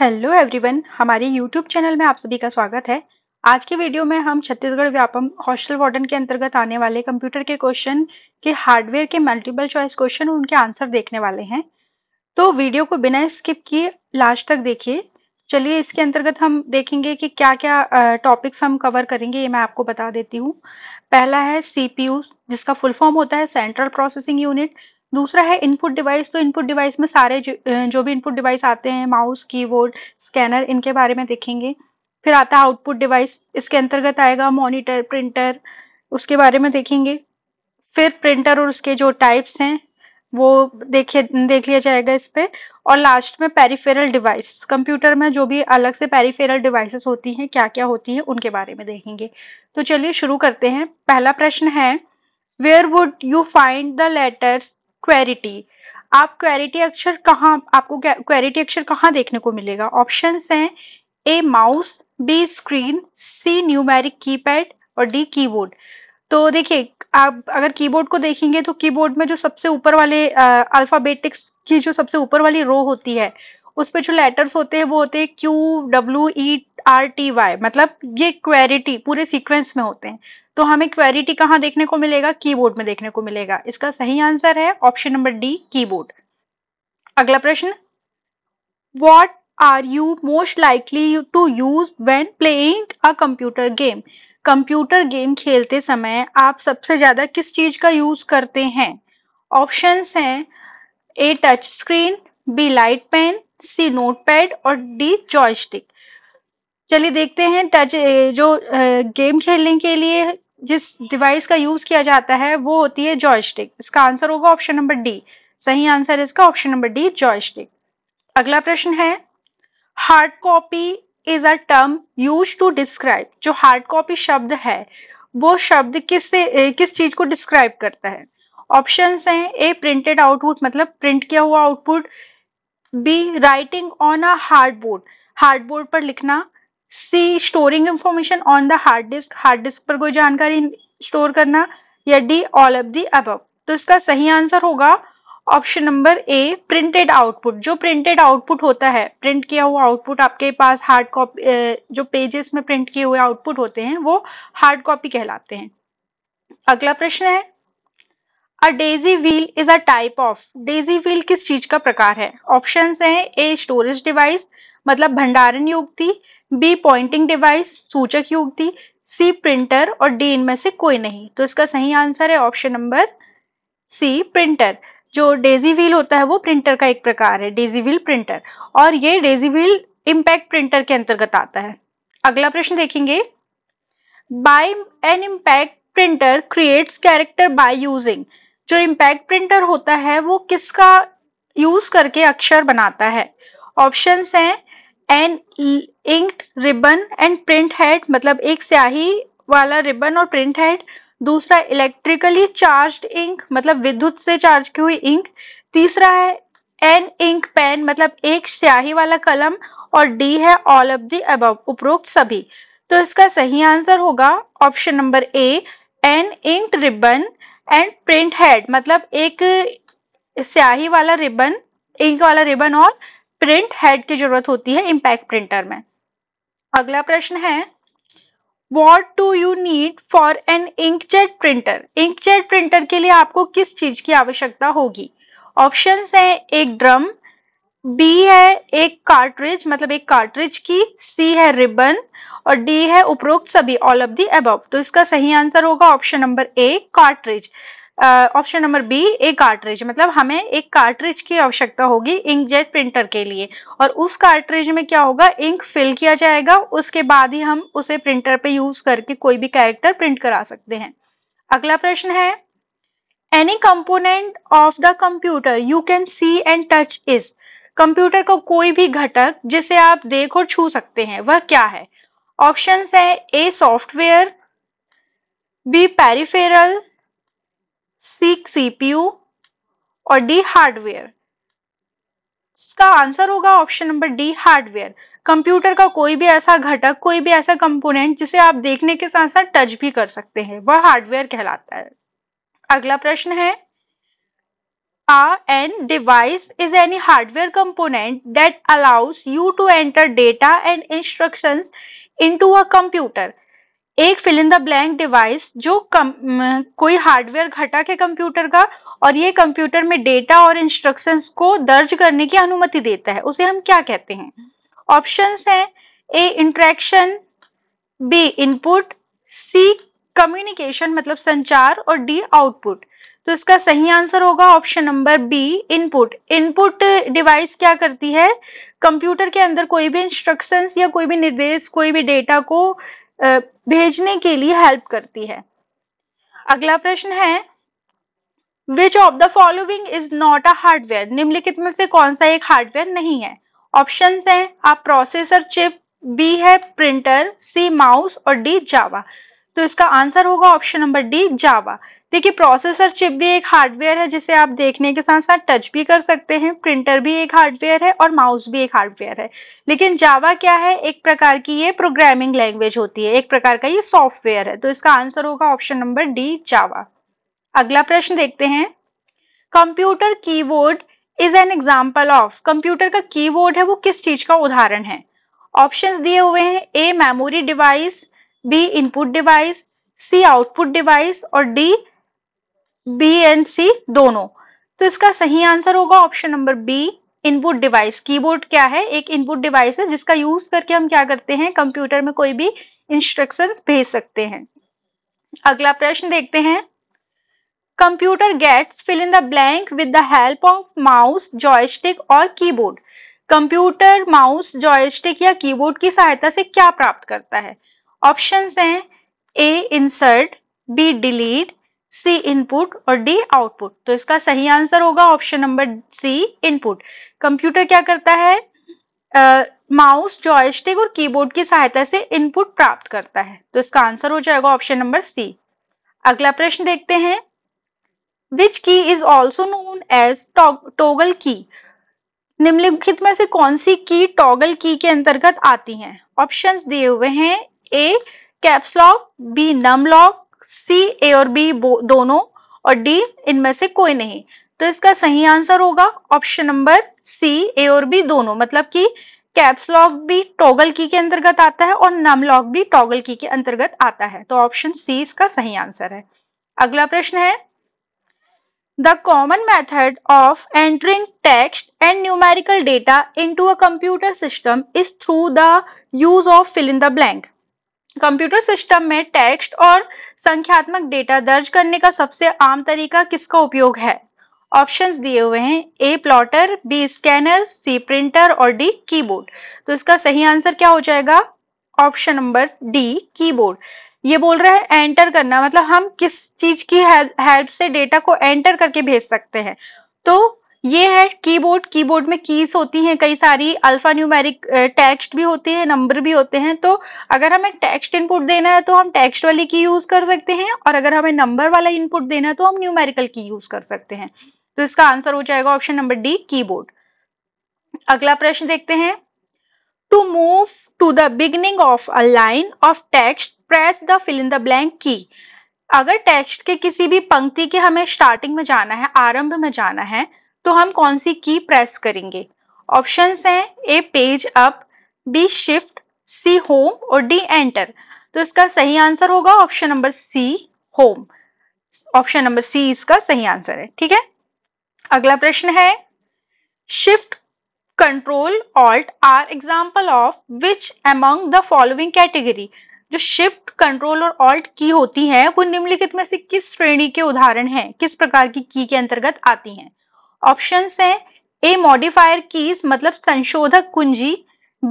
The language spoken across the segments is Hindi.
हेलो एवरीवन हमारे यूट्यूब चैनल में आप सभी का स्वागत है आज के वीडियो में हम छत्तीसगढ़ व्यापम हॉस्टल वार्डन के अंतर्गत आने वाले कंप्यूटर के क्वेश्चन के हार्डवेयर के मल्टीपल चॉइस क्वेश्चन और उनके आंसर देखने वाले हैं तो वीडियो को बिना स्किप किए लास्ट तक देखिए चलिए इसके अंतर्गत हम देखेंगे कि क्या क्या टॉपिक्स हम कवर करेंगे ये मैं आपको बता देती हूँ पहला है सी जिसका फुल फॉर्म होता है सेंट्रल प्रोसेसिंग यूनिट दूसरा है इनपुट डिवाइस तो इनपुट डिवाइस में सारे जो, जो भी इनपुट डिवाइस आते हैं माउस कीबोर्ड स्कैनर इनके बारे में देखेंगे फिर आता है आउटपुट डिवाइस इसके अंतर्गत आएगा मॉनिटर प्रिंटर उसके बारे में देखेंगे फिर प्रिंटर और उसके जो टाइप्स हैं वो देखे देख लिया जाएगा इस पर और लास्ट में पेरीफेरल डिवाइस कंप्यूटर में जो भी अलग से पेरीफेरल डिवाइसेस होती हैं क्या क्या होती हैं उनके बारे में देखेंगे तो चलिए शुरू करते हैं पहला प्रश्न है where would you find the letters QWERTY आप क्वेरिटी अक्षर कहाँ आपको क्वेरिटी अक्षर कहाँ देखने को मिलेगा ऑप्शन हैं A mouse B screen C numeric keypad और डी कीबोर्ड तो देखिए आप अगर कीबोर्ड को देखेंगे तो कीबोर्ड में जो सबसे ऊपर वाले अल्फ़ाबेटिक्स की जो सबसे ऊपर वाली रो होती है उस पर जो लेटर्स होते हैं वो होते हैं Q W E R T Y मतलब ये क्वेरिटी पूरे सीक्वेंस में होते हैं तो हमें क्वेरिटी कहाँ देखने को मिलेगा कीबोर्ड में देखने को मिलेगा इसका सही आंसर है ऑप्शन नंबर डी कीबोर्ड अगला प्रश्न what are you most likely to use when playing a computer game computer game खेलते समय आप सबसे ज्यादा किस चीज का यूज करते हैं ऑप्शन हैं A touch screen B light pen C notepad और डी जॉयस्टिक चलिए देखते हैं टच जो गेम खेलने के लिए जिस डिवाइस का यूज किया जाता है वो होती है जॉयस्टिक इसका आंसर होगा ऑप्शन नंबर डी सही आंसर इसका ऑप्शन नंबर डी जॉयस्टिक अगला प्रश्न है hard copy is a term use to describe जो हार्ड कॉपी शब्द है वो शब्द किस से किस चीज को डिस्क्राइब करता है ऑप्शन हैं ए प्रिंटेड आउटपुट मतलब प्रिंट किया हुआ output B writing on a hard board hard board पर लिखना C storing information on the hard disk hard disk पर कोई जानकारी स्टोर करना या डी ऑल ऑफ दी अब तो इसका सही आंसर होगा option number A printed output जो प्रिंटेड आउटपुट होता है प्रिंट किया हुआ आउटपुट आपके पास हार्ड कॉपी जो पेजेस में प्रिंट किए हुए आउटपुट होते हैं वो हार्ड कॉपी कहलाते हैं अगला प्रश्न है a daisy wheel is a type of daisy wheel किस चीज का प्रकार है ऑप्शन है ए स्टोरेज डिवाइस मतलब भंडारण युक्ति बी पॉइंटिंग डिवाइस सूचक युक्ति सी प्रिंटर और डी इनमें से कोई नहीं तो इसका सही आंसर है ऑप्शन नंबर सी प्रिंटर जो डेजी व्हील होता है वो प्रिंटर का एक प्रकार है डेजी व्हील प्रिंटर और ये डेजी व्हील इम्पैक्ट प्रिंटर के अंतर्गत आता है अगला प्रश्न देखेंगे by an impact printer creates character by using जो इम्पैक्ट प्रिंटर होता है वो किसका यूज करके अक्षर बनाता है ऑप्शन है an inked ribbon and print head मतलब एक स्याही वाला रिबन और प्रिंट हेड दूसरा इलेक्ट्रिकली चार्ज्ड इंक मतलब विद्युत से चार्ज की हुई इंक तीसरा है एन इंक पेन मतलब एक स्याही वाला कलम और डी है ऑल ऑफ दी अब उपरोक्त सभी तो इसका सही आंसर होगा option number A an ink ribbon and print head मतलब एक स्याही वाला रिबन इंक वाला रिबन और प्रिंट हेड की जरूरत होती है इम्पैक्ट प्रिंटर में अगला प्रश्न है what do you need for an ink jet printer ink jet printer के लिए आपको किस चीज की आवश्यकता होगी ऑप्शन है एक ड्रम बी है एक कार्ट्रिज मतलब एक कार्ट्रिज की सी है रिबन और डी है उपरोक्त सभी ऑल ऑफ दी अबव तो इसका सही आंसर होगा option number A cartridge option number B एक कार्ट्रिज मतलब हमें एक कार्ट्रिज की आवश्यकता होगी इंकजेट प्रिंटर के लिए और उस कार्ट्रिज में क्या होगा इंक फिल किया जाएगा उसके बाद ही हम उसे प्रिंटर पे यूज करके कोई भी कैरेक्टर प्रिंट करा सकते हैं अगला प्रश्न है any component of the computer you can see and touch is computer का कोई भी घटक जिसे आप देख और छू सकते हैं वह क्या है ऑप्शन है A software B peripheral C CPU और डी हार्डवेयर इसका आंसर होगा option number D hardware computer का कोई भी ऐसा घटक कोई भी ऐसा कंपोनेंट जिसे आप देखने के साथ साथ टच भी कर सकते हैं वह हार्डवेयर कहलाता है अगला प्रश्न है an device is any hardware component that allows you to enter data and instructions into a computer. एक fill in the blank device जो कम, कोई हार्डवेयर घटक है कंप्यूटर का और ये कंप्यूटर में डेटा और इंस्ट्रक्शंस को दर्ज करने की अनुमति देता है उसे हम क्या कहते हैं ऑप्शंस हैं A interaction B input C communication मतलब संचार और डी आउटपुट तो इसका सही आंसर होगा option number B input input device क्या करती है कंप्यूटर के अंदर कोई भी इंस्ट्रक्शंस या कोई भी निर्देश कोई भी डेटा को भेजने के लिए हेल्प करती है अगला प्रश्न है which of the following is not a hardware निम्नलिखित में से कौन सा एक हार्डवेयर नहीं है ऑप्शन है आप प्रोसेसर चिप बी है प्रिंटर सी माउस और डी जावा तो इसका आंसर होगा ऑप्शन नंबर डी जावा देखिए प्रोसेसर चिप भी एक हार्डवेयर है जिसे आप देखने के साथ साथ टच भी कर सकते हैं प्रिंटर भी एक हार्डवेयर है और माउस भी एक हार्डवेयर है लेकिन जावा क्या है एक प्रकार की ये प्रोग्रामिंग लैंग्वेज होती है एक प्रकार का ये सॉफ्टवेयर है तो इसका आंसर होगा ऑप्शन नंबर डी जावा अगला प्रश्न देखते हैं computer board is an example of computer का बोर्ड है वो किस चीज का उदाहरण है ऑप्शन दिए हुए हैं A memory device B input device C output device और डी बी एंड सी दोनों तो इसका सही आंसर होगा option number B input device keyboard क्या है एक इनपुट डिवाइस है जिसका यूज करके हम क्या करते हैं कंप्यूटर में कोई भी इंस्ट्रक्शंस भेज सकते हैं अगला प्रश्न देखते हैं computer gets fill in the blank with the help of mouse joystick और कीबोर्ड कंप्यूटर माउस जॉयस्टिक या कीबोर्ड की सहायता से क्या प्राप्त करता है ऑप्शन हैं A insert B delete C input और डी आउटपुट तो इसका सही आंसर होगा option number C input computer क्या करता है माउस जॉयस्टिक और कीबोर्ड की सहायता से इनपुट प्राप्त करता है तो इसका आंसर हो जाएगा ऑप्शन नंबर सी अगला प्रश्न देखते हैं which key is also known as toggle key निम्नलिखित में से कौन सी की टॉगल की के अंतर्गत आती हैं ऑप्शंस दिए हुए हैं A caps lock B num lock C A और बी दोनों और डी इनमें से कोई नहीं तो इसका सही आंसर होगा ऑप्शन नंबर सी ए और बी दोनों मतलब कि कैप्स लॉक भी टॉगल की के अंतर्गत आता है और नम लॉक भी टॉगल की के अंतर्गत आता है तो ऑप्शन सी इसका सही आंसर है अगला प्रश्न है the common method of entering text and numerical data into a computer system is through the use of fill in the blank computer system में टेक्स्ट और संख्यात्मक डेटा दर्ज करने का सबसे आम तरीका किसका उपयोग है ऑप्शंस दिए हुए हैं A plotter B scanner C printer और डी कीबोर्ड तो इसका सही आंसर क्या हो जाएगा ऑप्शन नंबर डी कीबोर्ड ये बोल रहा है एंटर करना मतलब हम किस चीज की हेल्प से डेटा को एंटर करके भेज सकते हैं तो ये है कीबोर्ड कीबोर्ड में कीज होती हैं कई सारी अल्फा न्यूमेरिक टेक्स्ट भी होते हैं नंबर भी होते हैं तो अगर हमें टेक्स्ट इनपुट देना है तो हम टेक्स्ट वाली की यूज कर सकते हैं और अगर हमें नंबर वाला इनपुट देना है तो हम न्यूमेरिकल की यूज कर सकते हैं तो इसका आंसर हो जाएगा ऑप्शन नंबर डी कीबोर्ड अगला प्रश्न देखते हैं to move to the beginning of a line of text press the fill in the blank key अगर टेक्स्ट के किसी भी पंक्ति के हमें स्टार्टिंग में जाना है आरंभ में जाना है तो हम कौन सी की प्रेस करेंगे ऑप्शन हैं A page up B shift C home और डी एंटर तो इसका सही आंसर होगा option number C home option number C इसका सही आंसर है ठीक है अगला प्रश्न है shift control alt are example of which among the following category जो शिफ्ट कंट्रोल और ऑल्ट की होती है वो निम्नलिखित में से किस श्रेणी के उदाहरण हैं किस प्रकार की की के अंतर्गत आती हैं ऑप्शंस हैं ए मॉडिफायर कीज मतलब संशोधक कुंजी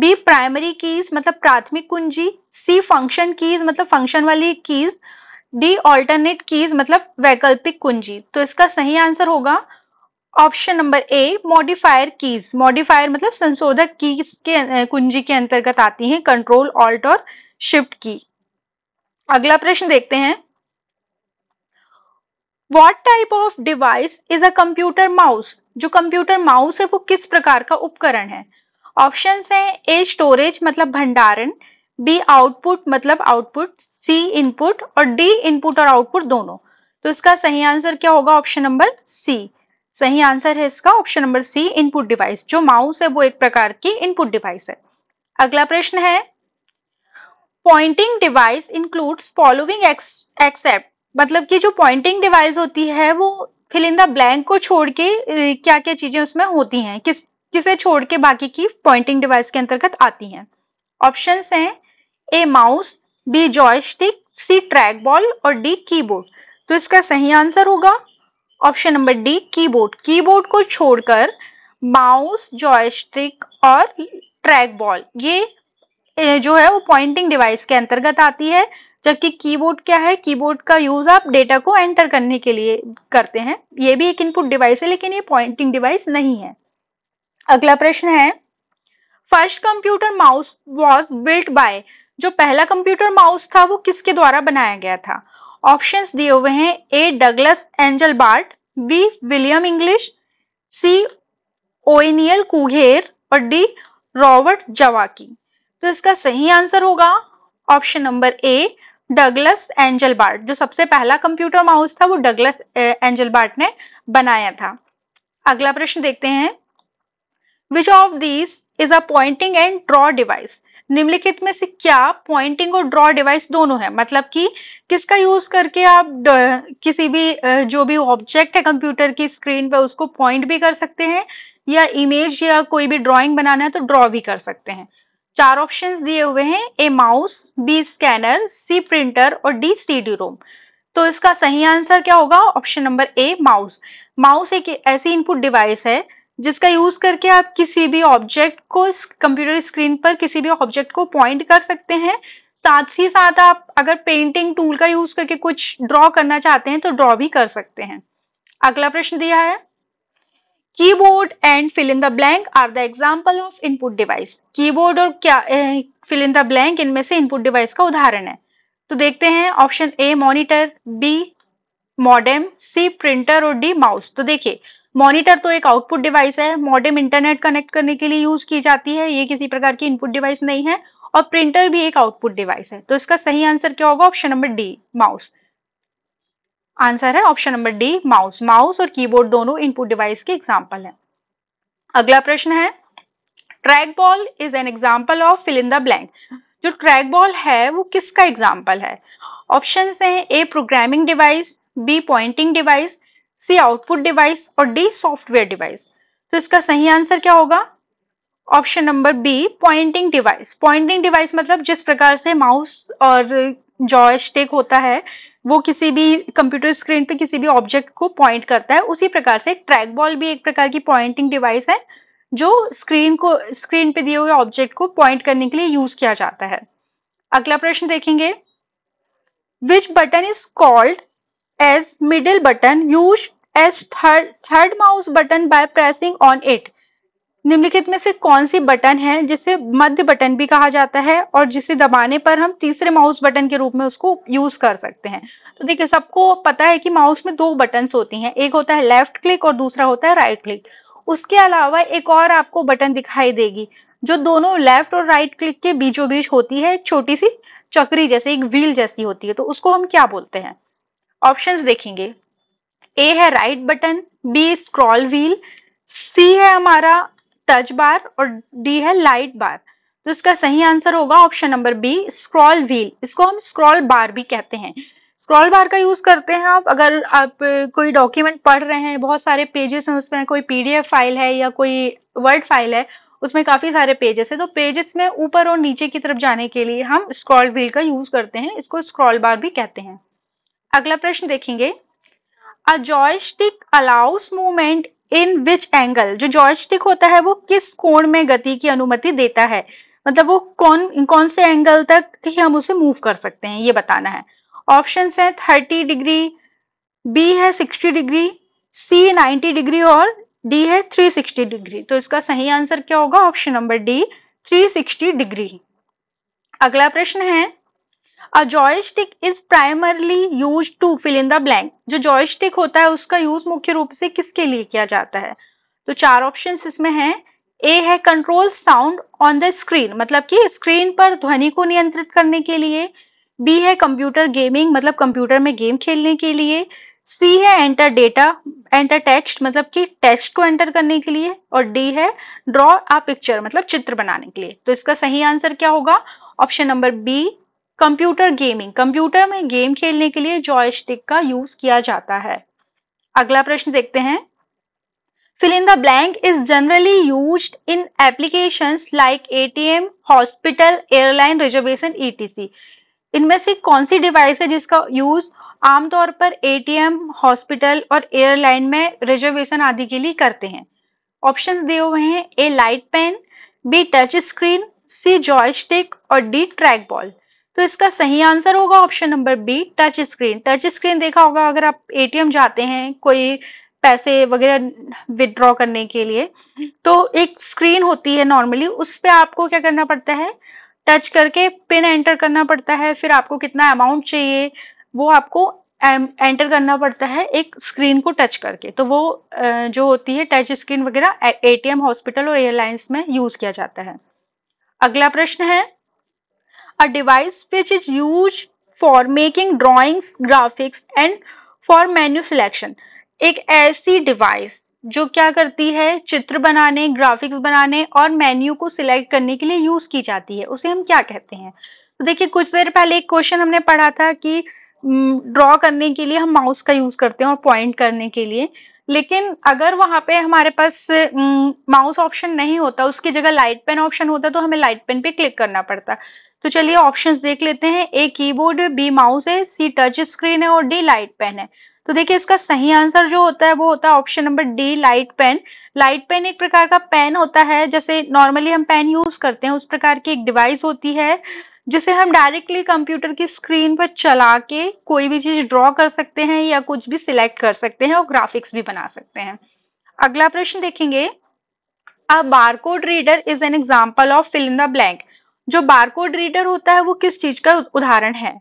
बी प्राइमरी कीज मतलब प्राथमिक कुंजी सी फंक्शन कीज मतलब फंक्शन वाली कीज डी ऑल्टरनेट कीज मतलब वैकल्पिक कुंजी तो इसका सही आंसर होगा option number A modifier keys modifier मतलब संशोधक कीज के कुंजी के अंतर्गत आती है कंट्रोल ऑल्ट और शिफ्ट की अगला प्रश्न देखते हैं what type of device is a computer mouse जो कंप्यूटर माउस है वो किस प्रकार का उपकरण है ऑप्शन है ए स्टोरेज मतलब भंडारण बी आउटपुट मतलब आउटपुट सी इनपुट और डी इनपुट और आउटपुट दोनों तो इसका सही आंसर क्या होगा ऑप्शन नंबर सी सही आंसर है इसका option number C input device जो माउस है वो एक प्रकार की इनपुट डिवाइस है अगला प्रश्न है pointing device includes following except मतलब कि जो पॉइंटिंग डिवाइस होती है वो फिल इन द ब्लैंक को छोड़ के क्या क्या चीजें उसमें होती हैं किस किसे छोड़ के बाकी की पॉइंटिंग डिवाइस के अंतर्गत आती हैं ऑप्शन हैं A mouse B joystick C track ball और डी कीबोर्ड तो इसका सही आंसर होगा option number D keyboard keyboard को छोड़कर माउस जॉयस्टिक और ट्रैक बॉल ये जो है वो पॉइंटिंग डिवाइस के अंतर्गत आती है जबकि कीबोर्ड क्या है कीबोर्ड का यूज आप डेटा को एंटर करने के लिए करते हैं ये भी एक इनपुट डिवाइस है लेकिन ये पॉइंटिंग डिवाइस नहीं है अगला प्रश्न है first computer mouse was built by जो पहला कंप्यूटर माउस था वो किसके द्वारा बनाया गया था ऑप्शन दिए हुए हैं A Douglas Engelbart B William English C ओइनियल कुघेर और डी रॉबर्ट जवाकी तो इसका सही आंसर होगा option number A Douglas Engelbart जो सबसे पहला कंप्यूटर माउस था वो डगलस एंजलबार्ट ने बनाया था अगला प्रश्न देखते हैं which of these is a pointing and draw device निम्नलिखित में से क्या पॉइंटिंग और ड्रॉ डिवाइस दोनों है मतलब कि किसका यूज करके आप किसी भी जो भी ऑब्जेक्ट है कंप्यूटर की स्क्रीन पर उसको पॉइंट भी कर सकते हैं या इमेज या कोई भी ड्राइंग बनाना है तो ड्रॉ भी कर सकते हैं चार ऑप्शंस दिए हुए हैं A mouse B scanner C printer और डी डी रोम तो इसका सही आंसर क्या होगा option number A mouse mouse एक ऐसी इनपुट डिवाइस है जिसका यूज करके आप किसी भी ऑब्जेक्ट को कंप्यूटर स्क्रीन पर किसी भी ऑब्जेक्ट को पॉइंट कर सकते हैं साथ ही साथ आप अगर पेंटिंग टूल का यूज करके कुछ ड्रॉ करना चाहते हैं तो ड्रॉ भी कर सकते हैं अगला प्रश्न दिया है keyboard and fill in the blank are the example of input device keyboard और क्या फिल इन द ब्लैंक इनमें से इनपुट डिवाइस का उदाहरण है तो देखते हैं option A monitor B modem C printer और डी माउस तो देखिए मॉनिटर तो एक आउटपुट डिवाइस है मॉडेम इंटरनेट कनेक्ट करने के लिए यूज की जाती है ये किसी प्रकार की इनपुट डिवाइस नहीं है और प्रिंटर भी एक आउटपुट डिवाइस है तो इसका सही आंसर क्या होगा option number D mouse answer है option number D mouse mouse और कीबोर्ड दोनों इनपुट डिवाइस के एग्जाम्पल है अगला प्रश्न है track ball is an example of fill in the blank जो ट्रैक बॉल है वो किसका एग्जाम्पल है ऑप्शन है A programming device B pointing device C output device और डी सॉफ्टवेयर डिवाइस तो इसका सही आंसर क्या होगा option number B pointing device Poynting device मतलब जिस प्रकार से माउस और स्टेक होता है वो किसी भी कंप्यूटर स्क्रीन पे किसी भी ऑब्जेक्ट को पॉइंट करता है उसी प्रकार से ट्रैक बॉल भी एक प्रकार की पॉइंटिंग डिवाइस है जो स्क्रीन को स्क्रीन पे दिए हुए ऑब्जेक्ट को पॉइंट करने के लिए यूज किया जाता है अगला प्रश्न देखेंगे which button is called as middle button use as third third mouse button by pressing on it निम्नलिखित में से कौन सी बटन है जिसे मध्य बटन भी कहा जाता है और जिसे दबाने पर हम तीसरे माउस बटन के रूप में उसको यूज कर सकते हैं तो देखिए सबको पता है कि माउस में दो बटन होती हैं एक होता है लेफ्ट क्लिक और दूसरा होता है राइट क्लिक उसके अलावा एक और आपको बटन दिखाई देगी जो दोनों लेफ्ट और राइट क्लिक के बीचों बीच होती है छोटी सी चक्री जैसे एक व्हील जैसी होती है तो उसको हम क्या बोलते हैं ऑप्शन देखेंगे ए है right button B scroll wheel C है हमारा टच बार और डी है लाइट बार तो इसका सही आंसर होगा option number B scroll wheel इसको हम स्क्रॉल बार भी कहते हैं स्क्रॉल बार का यूज करते हैं आप अगर आप कोई डॉक्यूमेंट पढ़ रहे हैं बहुत सारे पेजेस हैं उसमें कोई पीडीएफ फाइल है या कोई वर्ड फाइल है उसमें काफी सारे पेजेस है तो पेजेस में ऊपर और नीचे की तरफ जाने के लिए हम स्क्रॉल व्हील का यूज करते हैं इसको स्क्रॉल बार भी कहते हैं अगला प्रश्न देखेंगे a joystick allows movement in which angle जो जॉर्ज स्टिक होता है वो किस कोण में गति की अनुमति देता है मतलब वो कौन कौन से एंगल तक ही हम उसे मूव कर सकते हैं ये बताना है ऑप्शन है थर्टी डिग्री बी है sixty degree C ninety degree और डी है थ्री सिक्सटी डिग्री तो इसका सही आंसर क्या होगा option number D three sixty degree अगला प्रश्न है a joystick is primarily use to fill in the blank जो जॉयस्टिक होता है उसका यूज मुख्य रूप से किसके लिए किया जाता है तो चार ऑप्शन इसमें है ए है control sound on the screen मतलब कि स्क्रीन पर ध्वनि को नियंत्रित करने के लिए बी है कंप्यूटर गेमिंग मतलब कंप्यूटर में गेम खेलने के लिए सी है एंटर डेटा एंटर टेक्स्ट मतलब कि टेक्स्ट को एंटर करने के लिए और डी है ड्रॉ अ पिक्चर मतलब चित्र बनाने के लिए तो इसका सही आंसर क्या होगा option number B computer gaming computer में गेम खेलने के लिए जॉयस्टिक का यूज किया जाता है अगला प्रश्न देखते हैं is generally use in application like A T M hospital airline reservation E T C इनमें से कौन सी डिवाइस है जिसका यूज आमतौर पर एटीएम, हॉस्पिटल और एयरलाइन में रिजर्वेशन आदि के लिए करते हैं ऑप्शंस दिए हुए हैं A light pen B touch screen C joystick और डी ट्रैक बॉल तो इसका सही आंसर होगा option number B touch screen touch screen देखा होगा अगर आप एटीएम जाते हैं कोई पैसे वगैरह विदड्रॉ करने के लिए तो एक स्क्रीन होती है नॉर्मली उस पर आपको क्या करना पड़ता है टच करके पिन एंटर करना पड़ता है फिर आपको कितना अमाउंट चाहिए वो आपको एंटर करना पड़ता है एक स्क्रीन को टच करके तो वो जो होती है टच स्क्रीन वगैरह एटीएम हॉस्पिटल और एयरलाइंस में यूज किया जाता है अगला प्रश्न है a device which is used for making drawings, graphics and for menu selection. एक ऐसी डिवाइस जो क्या करती है चित्र बनाने ग्राफिक्स बनाने और मेन्यू को सिलेक्ट करने के लिए यूज की जाती है उसे हम क्या कहते हैं तो देखिए कुछ देर पहले एक क्वेश्चन हमने पढ़ा था कि ड्रॉ हम्म, करने के लिए हम माउस का यूज करते हैं और पॉइंट करने के लिए लेकिन अगर वहां पे हमारे पास माउस हम्म, ऑप्शन नहीं होता उसकी जगह लाइट पेन ऑप्शन होता तो हमें लाइट पेन पे क्लिक करना पड़ता तो चलिए ऑप्शंस देख लेते हैं A keyboard board B mouse है सी टच स्क्रीन है और डी लाइट पेन है तो देखिए इसका सही आंसर जो होता है वो होता है option number D light pen light pen एक प्रकार का पेन होता है जैसे नॉर्मली हम पेन यूज करते हैं उस प्रकार की एक डिवाइस होती है जिसे हम डायरेक्टली कंप्यूटर की स्क्रीन पर चला के कोई भी चीज ड्रॉ कर सकते हैं या कुछ भी सिलेक्ट कर सकते हैं और ग्राफिक्स भी बना सकते हैं अगला प्रश्न देखेंगे a barcode reader is an example of fill in the blank जो बारकोड रीडर होता है वो किस चीज का उदाहरण है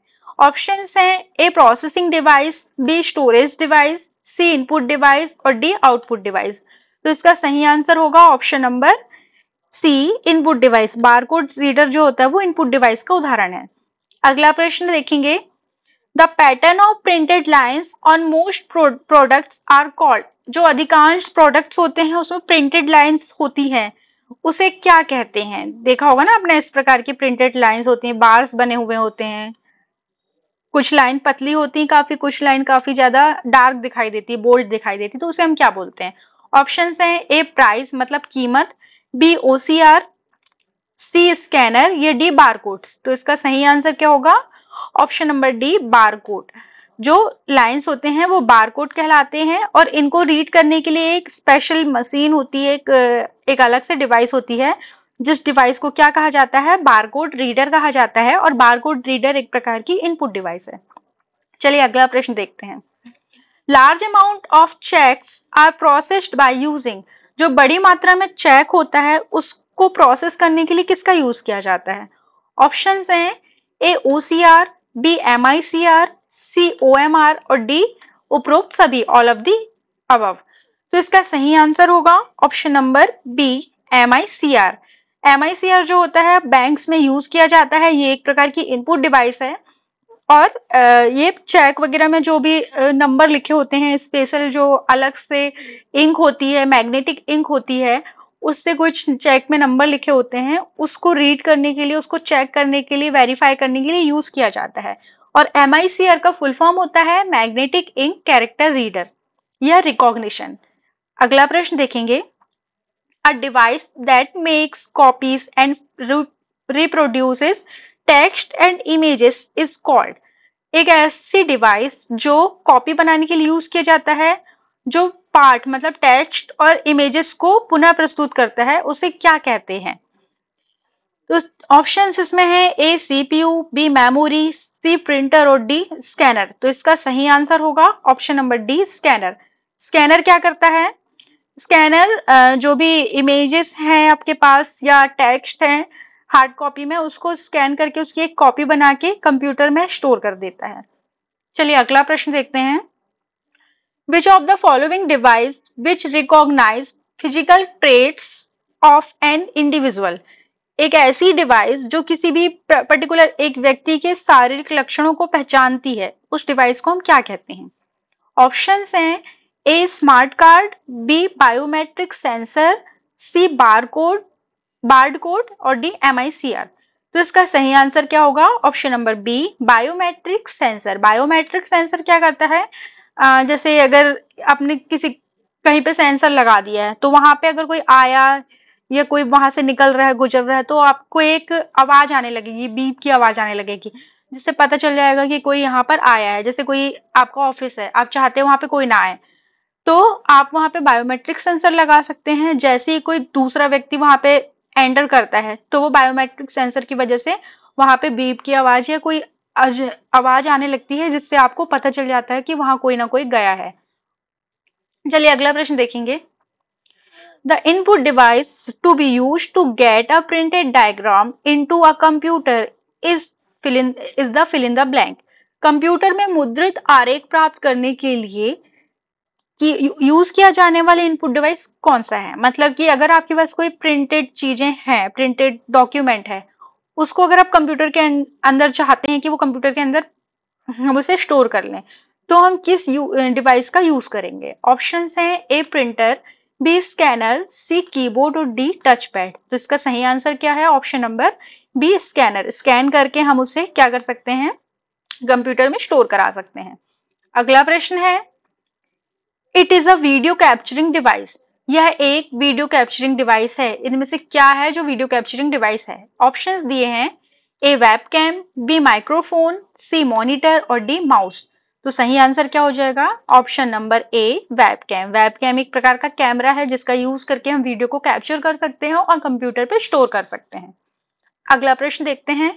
ऑप्शन हैं A processing device B storage device C input device और डी आउटपुट डिवाइस तो इसका सही आंसर होगा option number C input device barcode reader जो होता है वो इनपुट डिवाइस का उदाहरण है अगला प्रश्न देखेंगे the pattern of printed lines on most products are called जो अधिकांश प्रोडक्ट्स होते हैं उसमें प्रिंटेड लाइन्स होती हैं उसे क्या कहते हैं देखा होगा ना आपने इस प्रकार की प्रिंटेड लाइंस होती हैं बार्स बने हुए होते हैं कुछ लाइन पतली होती है काफी कुछ लाइन काफी ज्यादा डार्क दिखाई देती है बोल्ड दिखाई देती है तो उसे हम क्या बोलते हैं ऑप्शन है ए प्राइस मतलब कीमत B O C R C scanner या डी बारकोड्स तो इसका सही आंसर क्या होगा ऑप्शन नंबर डी बारकोड जो लाइंस होते हैं वो बारकोड कहलाते हैं और इनको रीड करने के लिए एक स्पेशल मशीन होती है एक एक अलग से डिवाइस होती है जिस डिवाइस को क्या कहा जाता है बारकोड रीडर कहा जाता है और बारकोड रीडर एक प्रकार की इनपुट डिवाइस है चलिए अगला प्रश्न देखते हैं large amount of cheques are processed by using जो बड़ी मात्रा में चेक होता है उसको प्रोसेस करने के लिए किसका यूज किया जाता है ऑप्शन है A O C R B M I C R C O M R और डी उपरोक्त सभी ऑल ऑफ दी अबव तो इसका सही आंसर होगा option number B M I C R M I C R जो होता है बैंक्स में यूज किया जाता है ये एक प्रकार की इनपुट डिवाइस है और ये चेक वगैरह में जो भी नंबर लिखे होते हैं स्पेशल जो अलग से इंक होती है मैग्नेटिक इंक होती है उससे कुछ चेक में नंबर लिखे होते हैं उसको रीड करने के लिए उसको चेक करने के लिए वेरीफाई करने के लिए यूज किया जाता है और एम का फुल फॉर्म होता है मैग्नेटिक इंक कैरेक्टर रीडर या रिकॉग्निशन अगला प्रश्न देखेंगे a device that makes copies and reproduce text and images is called एक ऐसी डिवाइस जो कॉपी बनाने के लिए यूज किया जाता है जो पार्ट मतलब टेक्स्ट और इमेजेस को पुनः प्रस्तुत करता है उसे क्या कहते हैं तो ऑप्शन इसमें है A CPU B memory C printer और डी स्कैनर तो इसका सही आंसर होगा option number D scanner scanner क्या करता है स्कैनर जो भी इमेजेस हैं आपके पास या टेक्स्ट हैं हार्ड कॉपी में उसको स्कैन करके उसकी एक कॉपी बना के कंप्यूटर में स्टोर कर देता है चलिए अगला प्रश्न देखते हैं which of the following device which recognize physical traits of an individual एक ऐसी डिवाइस जो किसी भी पर्टिकुलर एक व्यक्ति के शारीरिक लक्षणों को पहचानती है उस डिवाइस को हम क्या कहते हैं ऑप्शन हैं A smart card B biometric sensor C code bar code और डी एम तो इसका सही आंसर क्या होगा option number B biometric sensor biometric sensor क्या करता है आ, जैसे अगर आपने किसी कहीं पे सेंसर लगा दिया है तो वहां पे अगर कोई आया या कोई वहां से निकल रहा है गुजर रहा है तो आपको एक आवाज आने लगेगी बीप की आवाज आने लगेगी जिससे पता चल जाएगा कि कोई यहाँ पर आया है जैसे कोई आपका ऑफिस है आप चाहते हैं वहां पे कोई ना आए तो आप वहां पे बायोमेट्रिक सेंसर लगा सकते हैं जैसे ही कोई दूसरा व्यक्ति वहां पे एंटर करता है तो वो बायोमेट्रिक सेंसर की वजह से वहां पे बीप की आवाज या कोई आवाज आने लगती है जिससे आपको पता चल जाता है कि वहां कोई ना कोई गया है चलिए अगला प्रश्न देखेंगे the input device to be used to get a printed diagram into a computer is fill in is the fill in the blank computer में मुद्रित आरेख प्राप्त करने के लिए कि यूज किया जाने वाला इनपुट डिवाइस कौन सा है मतलब कि अगर आपके पास कोई प्रिंटेड चीजें हैं प्रिंटेड डॉक्यूमेंट है उसको अगर आप कंप्यूटर के अं, अंदर चाहते हैं कि वो कंप्यूटर के अंदर हम उसे स्टोर कर लें तो हम किस डिवाइस का यूज करेंगे ऑप्शन हैं A printer B scanner C keyboard और डी टच पैड तो इसका सही आंसर क्या है option number B scanner scan करके हम उसे क्या कर सकते हैं कंप्यूटर में स्टोर करा सकते हैं अगला प्रश्न है it is a video capturing device यह एक वीडियो कैप्चरिंग डिवाइस है इनमें से क्या है जो वीडियो कैप्चरिंग डिवाइस है ऑप्शंस दिए हैं A webcam B microphone C monitor और डी माउस तो सही आंसर क्या हो जाएगा option number A web cam web cam एक प्रकार का कैमरा है जिसका यूज करके हम वीडियो को कैप्चर कर सकते हैं और कंप्यूटर पर स्टोर कर सकते हैं अगला प्रश्न देखते हैं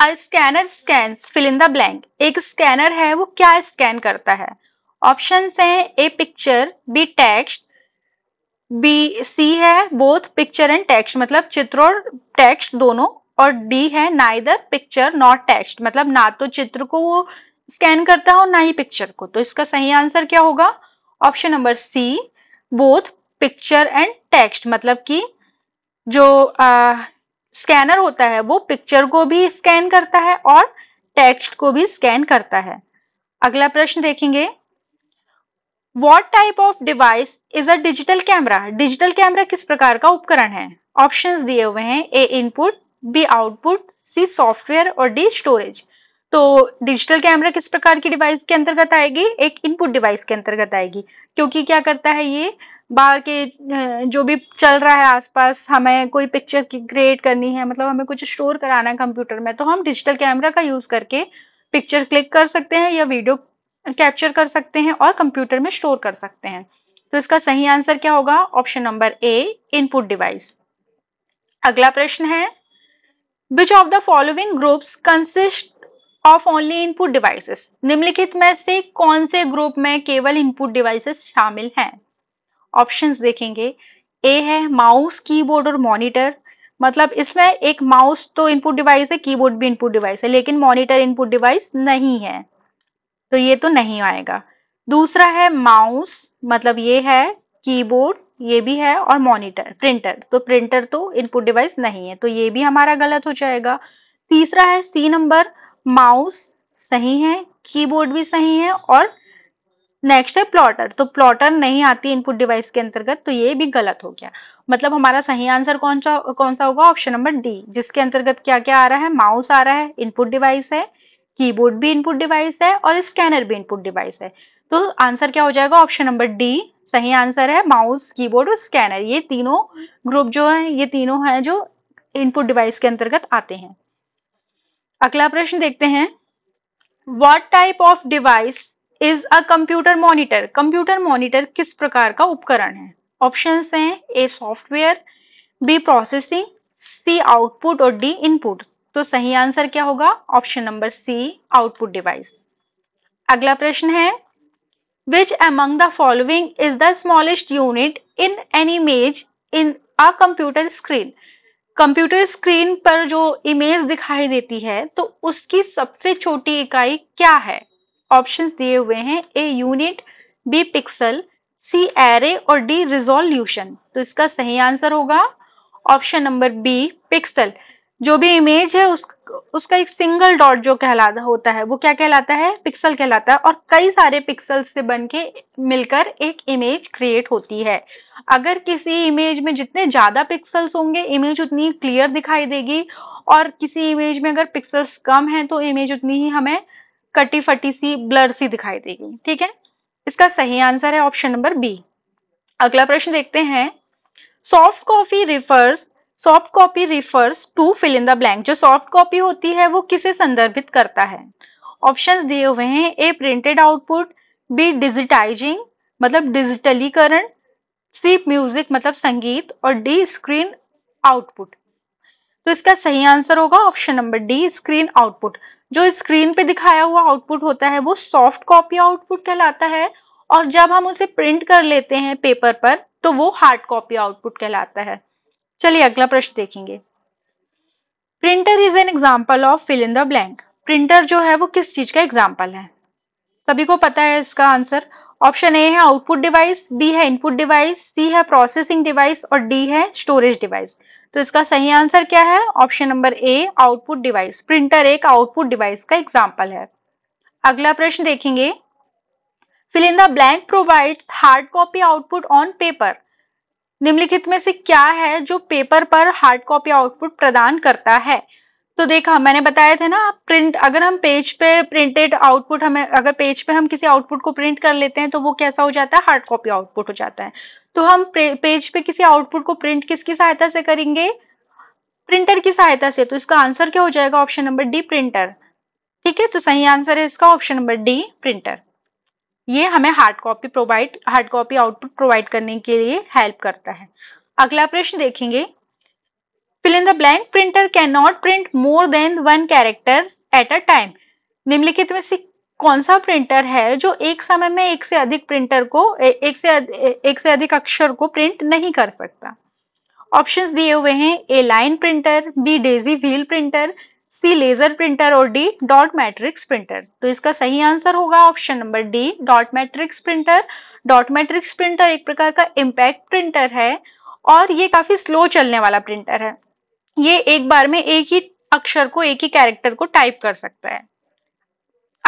a scanner scan fill in the blank एक स्कैनर है वो क्या स्कैन करता है ऑप्शन है A picture B text B C है बोथ पिक्चर एंड टेक्स्ट मतलब चित्र और टेक्स्ट दोनों और डी है नाइदर पिक्चर नॉट टेक्स्ट मतलब ना तो चित्र को वो स्कैन करता है और ना ही पिक्चर को तो इसका सही आंसर क्या होगा option number C both picture and text मतलब कि जो स्कैनर होता है वो पिक्चर को भी स्कैन करता है और टेक्स्ट को भी स्कैन करता है अगला प्रश्न देखेंगे what type of device is a digital camera digital camera किस प्रकार का उपकरण है ऑप्शन दिए हुए हैं A input B output C software और डी स्टोरेज तो डिजिटल कैमरा किस प्रकार की डिवाइस के अंतर्गत आएगी एक इनपुट डिवाइस के अंतर्गत आएगी क्योंकि क्या करता है ये बाहर के जो भी चल रहा है आसपास हमें कोई पिक्चर क्रिएट करनी है मतलब हमें कुछ स्टोर कराना है कंप्यूटर में तो हम डिजिटल कैमरा का यूज़ करके पिक्चर क्लिक कर सकते हैं या वीडियो कैप्चर कर सकते हैं और कंप्यूटर में स्टोर कर सकते हैं तो इसका सही आंसर क्या होगा option number A input device अगला प्रश्न है which of the following groups consist of only input devices निम्नलिखित में से कौन से ग्रुप में केवल इनपुट डिवाइसेस शामिल हैं ऑप्शंस देखेंगे ए है माउस कीबोर्ड और मॉनिटर मतलब इसमें एक माउस तो इनपुट डिवाइस है कीबोर्ड भी इनपुट डिवाइस है लेकिन मॉनिटर इनपुट डिवाइस नहीं है तो ये तो नहीं आएगा दूसरा है माउस मतलब ये है कीबोर्ड ये भी है और मॉनिटर प्रिंटर तो प्रिंटर तो इनपुट डिवाइस नहीं है तो ये भी हमारा गलत हो जाएगा तीसरा है सी नंबर माउस सही है कीबोर्ड भी सही है और नेक्स्ट है प्लॉटर तो प्लॉटर नहीं आती इनपुट डिवाइस के अंतर्गत तो ये भी गलत हो गया मतलब हमारा सही आंसर कौन सा कौन सा होगा ऑप्शन नंबर डी जिसके अंतर्गत क्या क्या आ रहा है माउस आ रहा है इनपुट डिवाइस है कीबोर्ड भी इनपुट डिवाइस है और स्कैनर भी इनपुट डिवाइस है तो आंसर क्या हो जाएगा ऑप्शन नंबर डी सही आंसर है माउस कीबोर्ड और स्कैनर ये तीनों ग्रुप जो है ये तीनों हैं जो इनपुट डिवाइस के अंतर्गत आते हैं अगला प्रश्न देखते हैं what type of device is a computer monitor computer monitor किस प्रकार का उपकरण है ऑप्शन हैं A software B processing C output और डी इनपुट तो सही आंसर क्या होगा option number C output device अगला प्रश्न है which among the following is the smallest unit in any image in a computer screen computer screen पर जो इमेज दिखाई देती है तो उसकी सबसे छोटी इकाई क्या है ऑप्शंस दिए हुए हैं A unit B pixel C array और डी रिजोल्यूशन तो इसका सही आंसर होगा ऑप्शन नंबर बी पिक्सल जो भी इमेज है उस उसका एक सिंगल डॉट जो कहलाता होता है वो क्या कहलाता है पिक्सल कहलाता है और कई सारे पिक्सल से बन के मिलकर एक इमेज क्रिएट होती है अगर किसी इमेज में जितने ज़्यादा पिक्सल्स होंगे इमेज उतनी क्लियर दिखाई देगी और किसी इमेज में अगर पिक्सल्स कम हैं तो इमेज उतनी ही हमें कटी फटी सी ब्लर सी दिखाई देगी ठीक है इसका सही आंसर है ऑप्शन नंबर बी अगला प्रश्न देखते हैं soft copy refers soft copy refers to fill in the blank जो सॉफ्ट कॉपी होती है वो किसे संदर्भित करता है ऑप्शंस दिए हुए हैं A printed output B digitizing मतलब डिजिटलीकरण सी म्यूजिक मतलब संगीत और डी स्क्रीन आउटपुट तो इसका सही आंसर होगा option number D screen output जो स्क्रीन पे दिखाया हुआ आउटपुट होता है वो सॉफ्ट कॉपी आउटपुट कहलाता है और जब हम उसे प्रिंट कर लेते हैं पेपर पर तो वो हार्ड कॉपी आउटपुट कहलाता है चलिए अगला प्रश्न देखेंगे printer is an example of fill in the blank printer जो है वो किस चीज का एग्जाम्पल है सभी को पता है इसका आंसर ऑप्शन ए है आउटपुट डिवाइस बी है इनपुट डिवाइस सी है प्रोसेसिंग डिवाइस और डी है स्टोरेज डिवाइस तो इसका सही आंसर क्या है option number A output device printer एक आउटपुट डिवाइस का एग्जाम्पल है अगला प्रश्न देखेंगे fill in the blank provides hard copy output on paper निम्नलिखित में से क्या है जो पेपर पर हार्ड कॉपी आउटपुट प्रदान करता है तो देखा मैंने बताया था ना प्रिंट अगर हम पेज पे प्रिंटेड आउटपुट हमें अगर पेज पे हम किसी आउटपुट को प्रिंट कर लेते हैं तो वो कैसा हो जाता है हार्ड कॉपी आउटपुट हो जाता है तो हम पेज पे किसी आउटपुट को प्रिंट किसकी सहायता से करेंगे प्रिंटर की सहायता से तो इसका आंसर क्या हो जाएगा ऑप्शन नंबर डी प्रिंटर ठीक है तो सही आंसर है इसका ऑप्शन नंबर डी प्रिंटर ये हमें hard copy provide hard copy output provide करने के लिए हेल्प करता है अगला प्रश्न देखेंगे fill in the blank printer can not print more than one character at a time निम्नलिखित में से कौन सा प्रिंटर है जो एक समय में एक से अधिक प्रिंटर को एक से एक से अधिक अक्षर को प्रिंट नहीं कर सकता ऑप्शंस दिए हुए हैं A line printer B daisy wheel printer C laser printer और डी डॉट मैट्रिक्स प्रिंटर तो इसका सही आंसर होगा option number D dot matrix printer dot matrix printer एक प्रकार का इम्पैक्ट प्रिंटर है और ये काफी स्लो चलने वाला प्रिंटर है ये एक बार में एक ही अक्षर को एक ही कैरेक्टर को टाइप कर सकता है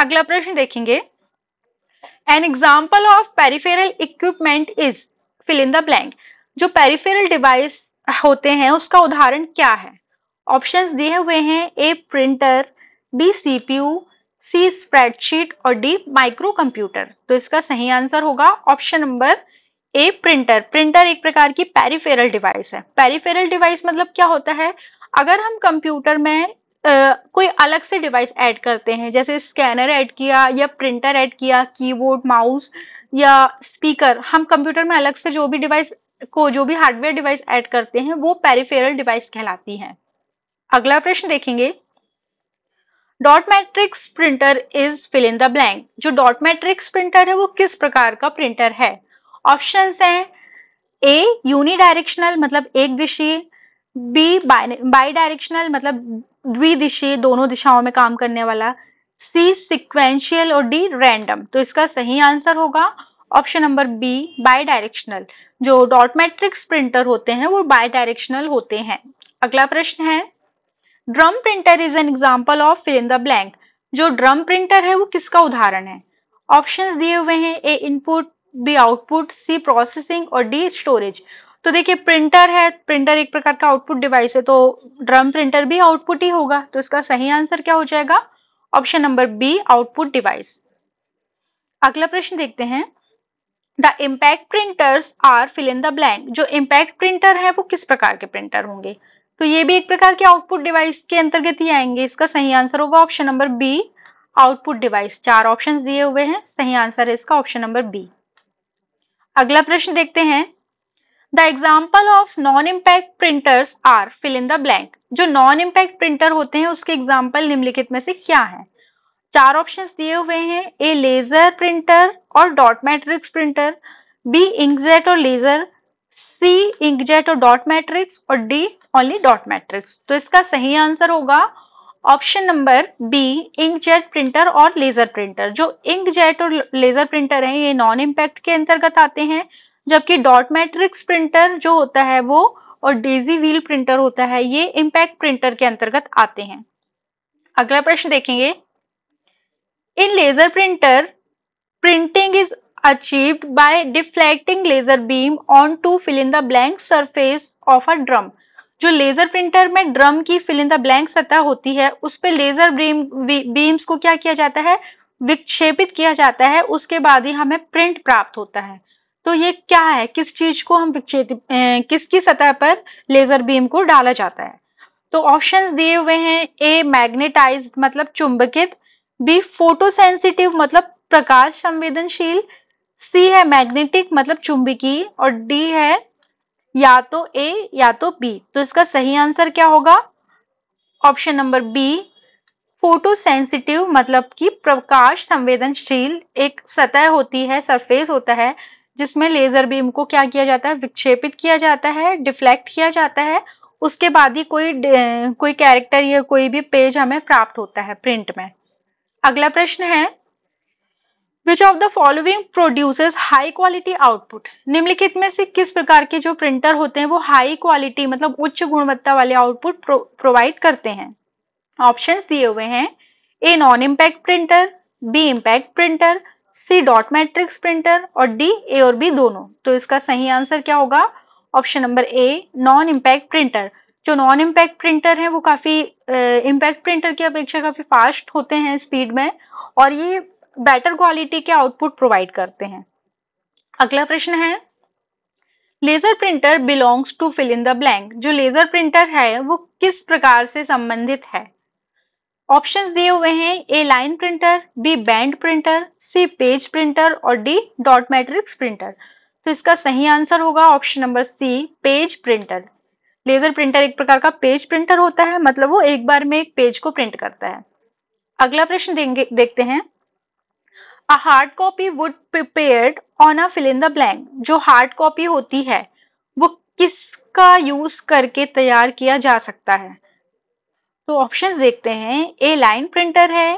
अगला प्रश्न देखेंगे an example of peripheral equipment is fill in the blank जो पेरीफेरल डिवाइस होते हैं उसका उदाहरण क्या है ऑप्शंस दिए हुए हैं A printer B CPU C spreadsheet और डी माइक्रो कंप्यूटर तो इसका सही आंसर होगा option number A printer printer एक प्रकार की पेरीफेरल डिवाइस है पेरीफेरल डिवाइस मतलब क्या होता है अगर हम कंप्यूटर में Uh, कोई अलग से डिवाइस ऐड करते हैं जैसे स्कैनर ऐड किया या प्रिंटर ऐड किया कीबोर्ड माउस या स्पीकर हम कंप्यूटर में अलग से जो भी डिवाइस को जो भी हार्डवेयर डिवाइस ऐड करते हैं वो पेरिफेरल डिवाइस कहलाती हैं अगला प्रश्न देखेंगे dot matrix printer is fill in the blank जो डॉट मैट्रिक्स प्रिंटर है वो किस प्रकार का प्रिंटर है ऑप्शन है ए यूनिडायरेक्शनल मतलब एक दिशी बी बाई डायरेक्शनल मतलब द्विदिशीय दोनों दिशाओं में काम करने वाला सी सिक्वेंशियल और डी रैंडम तो इसका सही आंसर होगा option number B bidirectional जो डॉट मैट्रिक्स प्रिंटर होते हैं वो बाई डायरेक्शनल होते हैं अगला प्रश्न है drum printer is an example of fill in the blank जो ड्रम प्रिंटर है वो किसका उदाहरण है ऑप्शन दिए हुए हैं A input B output C processing और डी स्टोरेज तो देखिए प्रिंटर है प्रिंटर एक प्रकार का आउटपुट डिवाइस है तो ड्रम प्रिंटर भी आउटपुट ही होगा तो इसका सही आंसर क्या हो जाएगा option number B output device अगला प्रश्न देखते हैं the impact printers are fill in the blank जो इम्पैक्ट प्रिंटर है वो किस प्रकार के प्रिंटर होंगे तो ये भी एक प्रकार के आउटपुट डिवाइस के अंतर्गत ही आएंगे इसका सही आंसर होगा option number B output device चार ऑप्शन दिए हुए हैं सही आंसर है इसका ऑप्शन नंबर बी अगला प्रश्न देखते हैं the example of non impact printers are fill in the blank जो नॉन इम्पैक्ट प्रिंटर होते हैं उसके एग्जाम्पल निम्नलिखित में से क्या है चार ऑप्शन दिए हुए हैं ए लेजर प्रिंटर और dot matrix printer B inkjet और लेजर सी इंकजेट और डॉट मैट्रिक्स और डी ओनली डॉट मैट्रिक्स तो इसका सही आंसर होगा option number B inkjet printer और लेजर प्रिंटर जो इंकजेट और लेजर प्रिंटर हैं ये नॉन इम्पैक्ट के अंतर्गत आते हैं जबकि डॉट मैट्रिक्स प्रिंटर जो होता है वो और डेजी व्हील प्रिंटर होता है ये इम्पैक्ट प्रिंटर के अंतर्गत आते हैं अगला प्रश्न देखेंगे in laser printer printing is achieved by deflecting laser beam onto fill in the blank surface of a drum. जो लेजर प्रिंटर में ड्रम की फिल इन द ब्लैंक सतह होती है उस पर लेजर बीम बीम्स को क्या किया जाता है विक्षेपित किया जाता है उसके बाद ही हमें प्रिंट प्राप्त होता है तो ये क्या है किस चीज को हम विक्षेपित किसकी सतह पर लेजर बीम को डाला जाता है तो ऑप्शंस दिए हुए हैं ए मैग्नेटाइज्ड मतलब चुंबकित बी फोटोसेंसिटिव मतलब प्रकाश संवेदनशील सी है मैग्नेटिक मतलब चुंबकीय और डी है या तो ए या तो बी तो इसका सही आंसर क्या होगा option number B photosensitive मतलब कि प्रकाश संवेदनशील एक सतह होती है सरफेस होता है जिसमें लेजर बीम को क्या किया जाता है विक्षेपित किया जाता है डिफ्लेक्ट किया जाता है उसके बाद ही कोई कोई कैरेक्टर या कोई भी पेज हमें प्राप्त होता है प्रिंट में अगला प्रश्न है which of the following produce high quality output निम्नलिखित में से किस प्रकार के जो प्रिंटर होते हैं वो हाई क्वालिटी मतलब उच्च गुणवत्ता वाले आउटपुट प्रोवाइड करते हैं ऑप्शन दिए हुए हैं A non impact printer B impact printer C dot matrix printer और डी ए और बी दोनों तो इसका सही आंसर क्या होगा option number A non impact printer जो नॉन इम्पैक्ट प्रिंटर हैं वो काफ़ी इम्पैक्ट प्रिंटर की अपेक्षा काफ़ी फास्ट होते हैं स्पीड में और ये बेटर क्वालिटी के आउटपुट प्रोवाइड करते हैं अगला प्रश्न है laser printer belongs to fill in the blank जो लेजर प्रिंटर है वो किस प्रकार से संबंधित है ऑप्शंस दिए हुए हैं A line printer B band printer C page printer और डी डॉट मैट्रिक्स प्रिंटर तो इसका सही आंसर होगा option number C page printer laser printer एक प्रकार का पेज प्रिंटर होता है मतलब वो एक बार में एक पेज को प्रिंट करता है अगला प्रश्न देंगे देखते हैं a hard copy would prepared on a fill in the blank जो हार्ड कॉपी होती है वो किसका यूज करके तैयार किया जा सकता है तो ऑप्शंस देखते हैं ए लाइन प्रिंटर है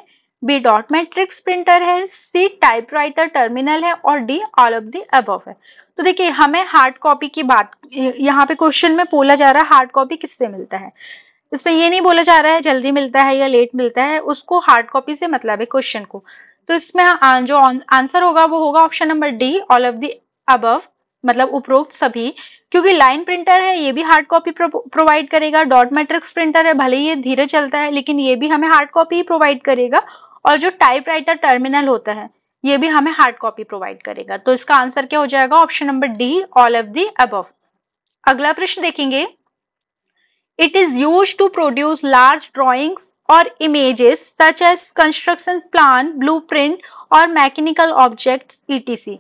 बी डॉट मैट्रिक्स प्रिंटर है सी टाइपराइटर टर्मिनल है और D all of the above है तो देखिए हमें हार्ड कॉपी की बात यहाँ पे क्वेश्चन में बोला जा रहा है हार्ड कॉपी किससे मिलता है इसमें ये नहीं बोला जा रहा है जल्दी मिलता है या लेट मिलता है उसको हार्ड कॉपी से मतलब है क्वेश्चन को तो इसमें जो आंसर होगा वो होगा option number D all of the above मतलब उपरोक्त सभी क्योंकि लाइन प्रिंटर है ये भी हार्ड कॉपी प्रोवाइड करेगा डॉट मैट्रिक्स प्रिंटर है भले ये धीरे चलता है लेकिन ये भी हमें हार्ड कॉपी ही प्रोवाइड करेगा और जो टाइपराइटर टर्मिनल होता है ये भी हमें हार्ड कॉपी प्रोवाइड करेगा तो इसका आंसर क्या हो जाएगा option number D all of the above अगला प्रश्न देखेंगे it is use to produce large drawings images images such as construction plan, blueprint और मैकेनिकल ऑब्जेक्ट्स ईटीसी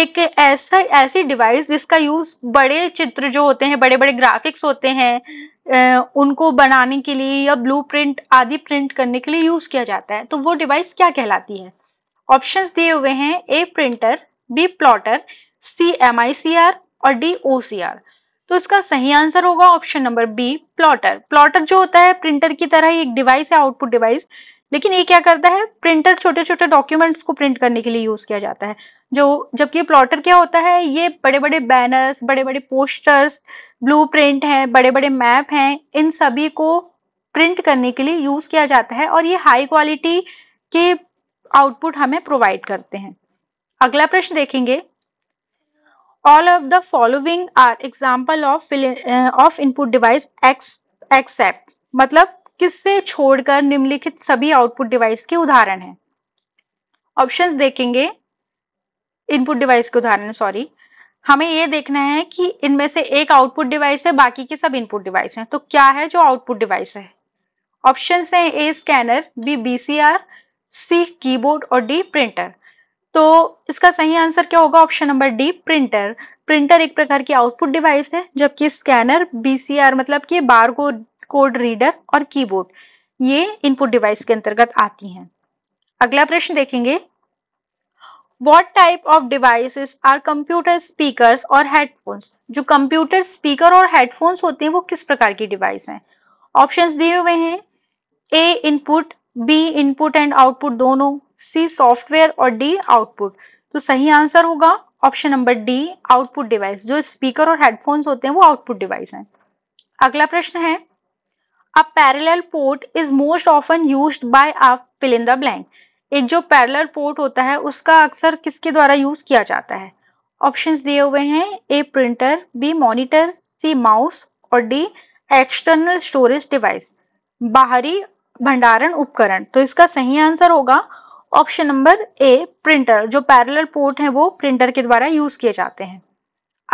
एक ऐसा ऐसी डिवाइस जिसका यूज बड़े चित्र जो होते हैं बड़े बड़े ग्राफिक्स होते हैं उनको बनाने के लिए या ब्लूप्रिंट आदि प्रिंट करने के लिए यूज किया जाता है तो वो डिवाइस क्या कहलाती है ऑप्शंस दिए हुए हैं A printer B plotter C M I C R और डी ओ सी आर तो इसका सही आंसर होगा option number B plotter plotter जो होता है प्रिंटर की तरह ही एक डिवाइस है आउटपुट डिवाइस लेकिन ये क्या करता है प्रिंटर छोटे छोटे डॉक्यूमेंट्स को प्रिंट करने के लिए यूज किया जाता है जो जबकि प्लॉटर क्या होता है ये बड़े बड़े बैनर्स बड़े बड़े पोस्टर्स ब्लू प्रिंट हैं बड़े बड़े मैप हैं इन सभी को प्रिंट करने के लिए यूज किया जाता है और ये हाई क्वालिटी के आउटपुट हमें प्रोवाइड करते हैं अगला प्रश्न देखेंगे all of the following are example of uh, of input device except मतलब किससे छोड़कर निम्नलिखित सभी आउटपुट डिवाइस के उदाहरण हैं ऑप्शन देखेंगे इनपुट डिवाइस के उदाहरण सॉरी हमें ये देखना है कि इनमें से एक आउटपुट डिवाइस है बाकी के सब इनपुट डिवाइस हैं तो क्या है जो आउटपुट डिवाइस है ऑप्शन हैं A scanner B BCR C keyboard और डी प्रिंटर तो इसका सही आंसर क्या होगा option number D printer printer एक प्रकार की आउटपुट डिवाइस है जबकि स्कैनर बीसीआर मतलब कि बारकोड कोड रीडर और कीबोर्ड ये इनपुट डिवाइस के अंतर्गत आती हैं अगला प्रश्न देखेंगे what type of devices are computer speakers और हेडफोन्स जो कंप्यूटर स्पीकर और हेडफोन्स होते हैं वो किस प्रकार की डिवाइस है ऑप्शन दिए हुए हैं A input B input and output दोनों सी सॉफ्टवेयर और डी आउटपुट तो सही आंसर होगा option number D output device जो स्पीकर और हेडफोन्स होते हैं वो आउटपुट डिवाइस हैं अगला प्रश्न है a parallel port is most often used by a fill in the blank एक जो पैरेलल पोर्ट होता है उसका अक्सर किसके द्वारा यूज किया जाता है ऑप्शंस दिए हुए हैं A printer B monitor C mouse और डी एक्सटर्नल स्टोरेज डिवाइस बाहरी भंडारण उपकरण तो इसका सही आंसर होगा ऑप्शन नंबर ए प्रिंटर जो पैरेलल पोर्ट है वो प्रिंटर के द्वारा यूज किए जाते हैं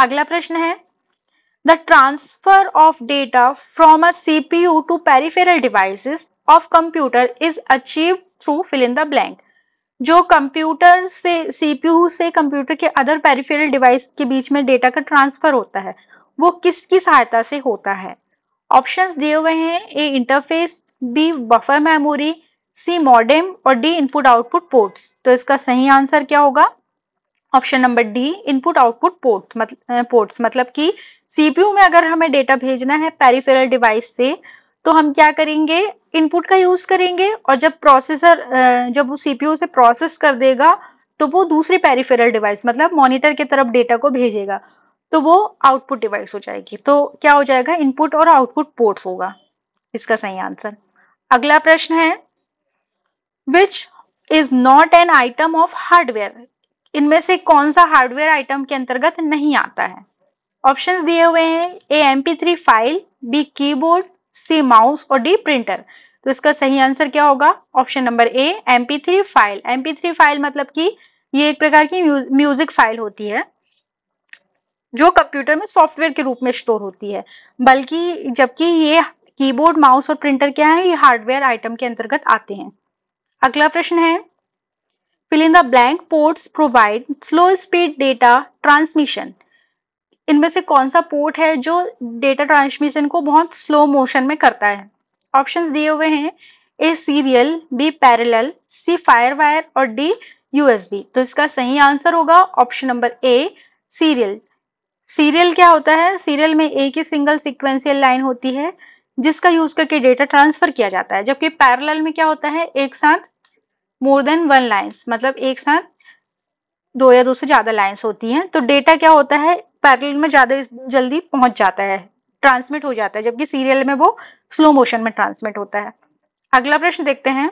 अगला प्रश्न है the transfer of data from a CPU to peripheral devices of computer is achieve through fill in the blank जो कंप्यूटर से सीपीयू से कंप्यूटर के अदर पेरिफेरल डिवाइस के बीच में डेटा का ट्रांसफर होता है वो किसकी सहायता से होता है ऑप्शंस दिए हुए हैं A interface B buffer memory C modem और डी इनपुट आउटपुट पोर्ट्स तो इसका सही आंसर क्या होगा option number D input output port मतलब पोर्ट्स मतलब कि सीपीयू में अगर हमें डेटा भेजना है पेरिफेरल डिवाइस से तो हम क्या करेंगे इनपुट का यूज करेंगे और जब प्रोसेसर जब वो सीपीयू से प्रोसेस कर देगा तो वो दूसरी पेरिफेरल डिवाइस मतलब मॉनिटर की तरफ डेटा को भेजेगा तो वो आउटपुट डिवाइस हो जाएगी तो क्या हो जाएगा इनपुट और आउटपुट पोर्ट्स होगा इसका सही आंसर अगला प्रश्न है which is not an item of hardware इनमें से कौन सा हार्डवेयर आइटम के अंतर्गत नहीं आता है ऑप्शन दिए हुए हैं A M P three file B keyboard C mouse और डी प्रिंटर तो इसका सही आंसर क्या होगा option number A M P three file M P three file मतलब कि ये एक प्रकार की म्यूजिक फाइल होती है जो कंप्यूटर में सॉफ्टवेयर के रूप में स्टोर होती है बल्कि जबकि ये कीबोर्ड माउस और प्रिंटर क्या है ये हार्डवेयर आइटम के अंतर्गत आते हैं अगला प्रश्न है fill in the blank ports provide slow speed data transmission इनमें से कौन सा पोर्ट है जो डेटा ट्रांसमिशन को बहुत स्लो मोशन में करता है ऑप्शंस दिए हुए हैं A serial B parallel C fire wire और डी यूएसबी तो इसका सही आंसर होगा option number A serial serial क्या होता है सीरियल में एक ही सिंगल सिक्वेंसियल लाइन होती है जिसका यूज करके डेटा ट्रांसफर किया जाता है जबकि पैरेलल में क्या होता है एक साथ मोर देन वन लाइन्स मतलब एक साथ दो या दो से ज्यादा लाइन्स होती हैं तो डेटा क्या होता है पैरेलल में ज्यादा जल्दी पहुंच जाता है ट्रांसमिट हो जाता है जबकि सीरियल में वो स्लो मोशन में ट्रांसमिट होता है अगला प्रश्न देखते हैं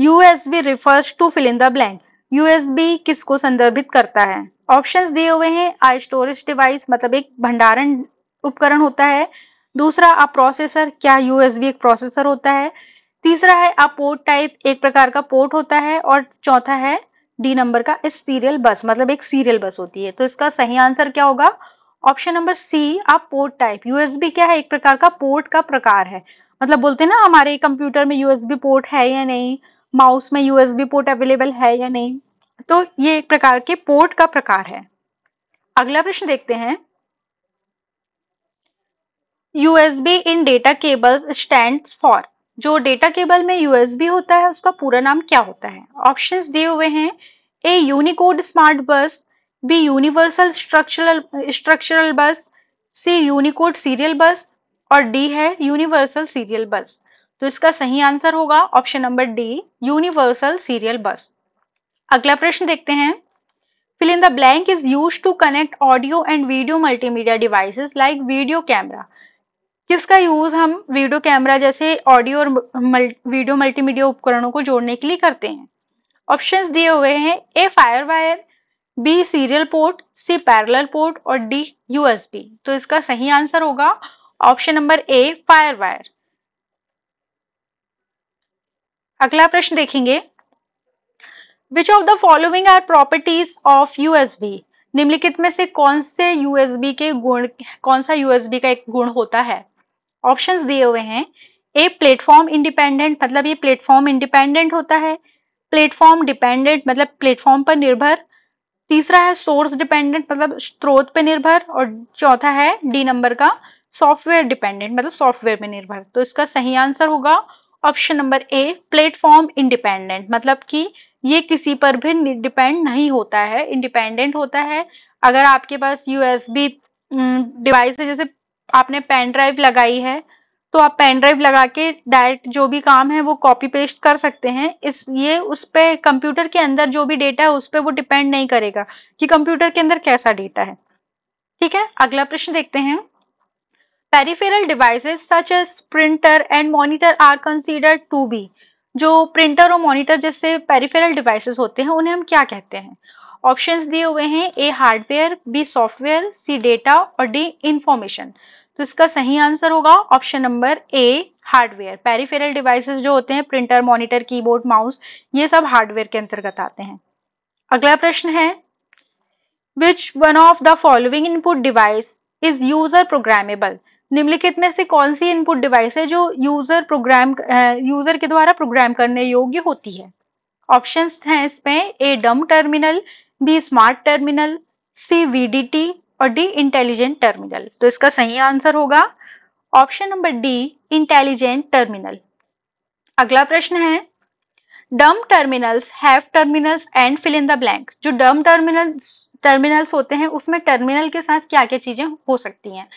USB refers to fill in the blank USB किसको संदर्भित करता है ऑप्शंस दिए हुए हैं आई स्टोरेज डिवाइस मतलब एक भंडारण उपकरण होता है दूसरा आप प्रोसेसर क्या यूएसबी एक प्रोसेसर होता है तीसरा है आप पोर्ट टाइप एक प्रकार का पोर्ट होता है और चौथा है डी नंबर का इस सीरियल बस मतलब एक सीरियल बस होती है तो इसका सही आंसर क्या होगा ऑप्शन नंबर सी आप पोर्ट टाइप यूएसबी क्या है एक प्रकार का पोर्ट का प्रकार है मतलब बोलते हैं ना हमारे कंप्यूटर में यूएसबी पोर्ट है या नहीं माउस में यूएसबी पोर्ट अवेलेबल है या नहीं तो ये एक प्रकार के पोर्ट का प्रकार है अगला प्रश्न देखते हैं USB in data cables stand for जो डेटा केबल में USB होता है उसका पूरा नाम क्या होता है ऑप्शन दिए हुए हैं A unicode smart bus B universal structural structural bus C Unicode serial बस और डी है यूनिवर्सल सीरियल बस तो इसका सही आंसर होगा option number D universal serial bus अगला प्रश्न देखते हैं fill in the blank is used to connect audio and video multimedia devices like video camera किसका यूज हम वीडियो कैमरा जैसे ऑडियो और मल, वीडियो मल्टीमीडिया उपकरणों को जोड़ने के लिए करते हैं ऑप्शंस दिए हुए हैं A fire wire B serial port C parallel port और डी यूएसबी तो इसका सही आंसर होगा option number A fire wire अगला प्रश्न देखेंगे which of the following are properties of USB निम्नलिखित में से कौन से यूएसबी के गुण कौन सा यूएसबी का एक गुण होता है ऑप्शंस दिए हुए हैं ए प्लेटफॉर्म इंडिपेंडेंट मतलब ये प्लेटफॉर्म इंडिपेंडेंट होता है प्लेटफॉर्म डिपेंडेंट मतलब प्लेटफॉर्म पर निर्भर तीसरा है सोर्स डिपेंडेंट मतलब स्रोत पर निर्भर और चौथा है डी नंबर का सॉफ्टवेयर डिपेंडेंट मतलब सॉफ्टवेयर पर निर्भर तो इसका सही आंसर होगा option number A platform independent मतलब कि ये किसी पर भी डिपेंड नहीं होता है इंडिपेंडेंट होता है अगर आपके पास यूएसबी डिवाइस है जैसे आपने पेन ड्राइव लगाई है तो आप पेन ड्राइव लगा के डायरेक्ट जो भी काम है वो कॉपी पेस्ट कर सकते हैं इस ये उस पर कंप्यूटर के अंदर जो भी डेटा है उस पर वो डिपेंड नहीं करेगा कि कंप्यूटर के अंदर कैसा डेटा है ठीक है अगला प्रश्न देखते हैं peripheral devices such as printer and monitor are consider to be जो प्रिंटर और मॉनिटर जैसे पेरिफेरल डिवाइसेस होते हैं उन्हें हम क्या कहते हैं ऑप्शंस दिए हुए हैं A hardware B software C data और डी इंफॉर्मेशन तो इसका सही आंसर होगा option number A hardware peripheral devices जो होते हैं प्रिंटर मॉनिटर कीबोर्ड माउस ये सब हार्डवेयर के अंतर्गत आते हैं अगला प्रश्न है which one of the following input device is user programmable निम्नलिखित में से कौन सी इनपुट डिवाइस है जो यूजर प्रोग्राम यूजर के द्वारा प्रोग्राम करने योग्य होती है ऑप्शंस हैं इसमें A dumb terminal B smart terminal C VDT और डी इंटेलिजेंट टर्मिनल तो इसका सही आंसर होगा option number D intelligent terminal अगला प्रश्न है dumb terminals have terminals and fill in the blank जो डम टर्मिनल्स टर्मिनल्स होते हैं उसमें टर्मिनल के साथ क्या क्या चीजें हो सकती हैं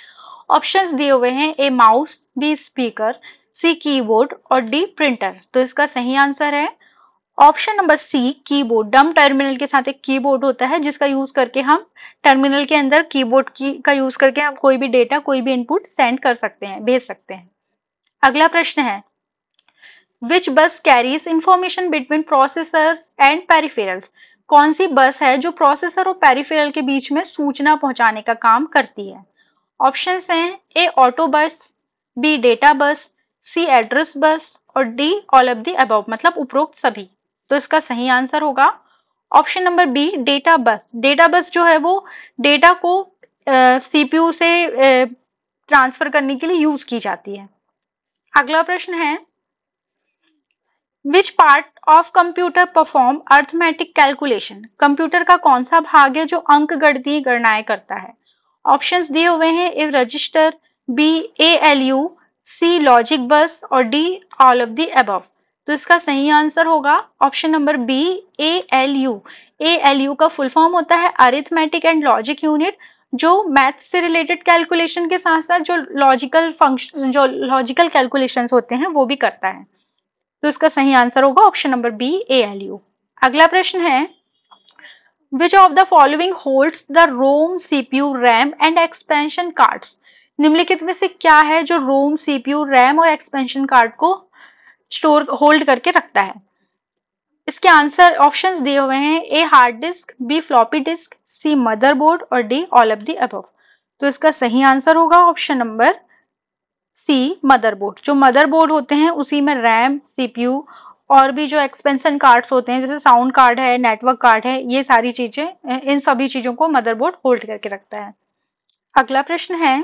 ऑप्शंस दिए हुए हैं A mouse B speaker C keyboard और डी प्रिंटर तो इसका सही आंसर है option number C keyboard dumb terminal के साथ एक कीबोर्ड होता है जिसका यूज करके हम टर्मिनल के अंदर कीबोर्ड की का यूज करके हम कोई भी डेटा कोई भी इनपुट सेंड कर सकते हैं भेज सकते हैं अगला प्रश्न है which bus carries information between processors and peripherals कौन सी बस है जो प्रोसेसर और पेरिफेरल के बीच में सूचना पहुंचाने का काम करती है ऑप्शन हैं A auto bus B data bus C address bus और D all of the above मतलब उपरोक्त सभी तो इसका सही आंसर होगा option number B data bus data bus जो है वो डेटा को सीपीयू से ट्रांसफर करने के लिए यूज की जाती है अगला प्रश्न है which part of computer perform arithmetic calculation computer का कौन सा भाग है जो अंक गणती गणनाएं करता है ऑप्शंस दिए हुए हैं if register B A L U C logic bus और D all of the above तो इसका सही आंसर होगा option number B A L U A L U का फुल फॉर्म होता है अरिथमेटिक एंड लॉजिक यूनिट जो मैथ्स से रिलेटेड कैलकुलेशन के साथ साथ जो लॉजिकल फंक्शन जो लॉजिकल कैलकुलेशन होते हैं वो भी करता है तो इसका सही आंसर होगा option number B A L U अगला प्रश्न है which of the following holds the ROM CPU RAM and expansion cards निम्नलिखित में से क्या है जो रोम सीपीयू रैम और एक्सपेंशन कार्ड को स्टोर होल्ड करके रखता है इसके आंसर ऑप्शंस दिए हुए हैं A hard disk B floppy disk C motherboard और D all of the above तो इसका सही आंसर होगा ऑप्शन नंबर सी मदरबोर्ड जो मदरबोर्ड होते हैं उसी में रैम सीपीयू और भी जो एक्सपेंशन कार्ड्स होते हैं जैसे साउंड कार्ड है नेटवर्क कार्ड है ये सारी चीज़ें इन सभी चीज़ों को मदरबोर्ड होल्ड करके रखता है अगला प्रश्न है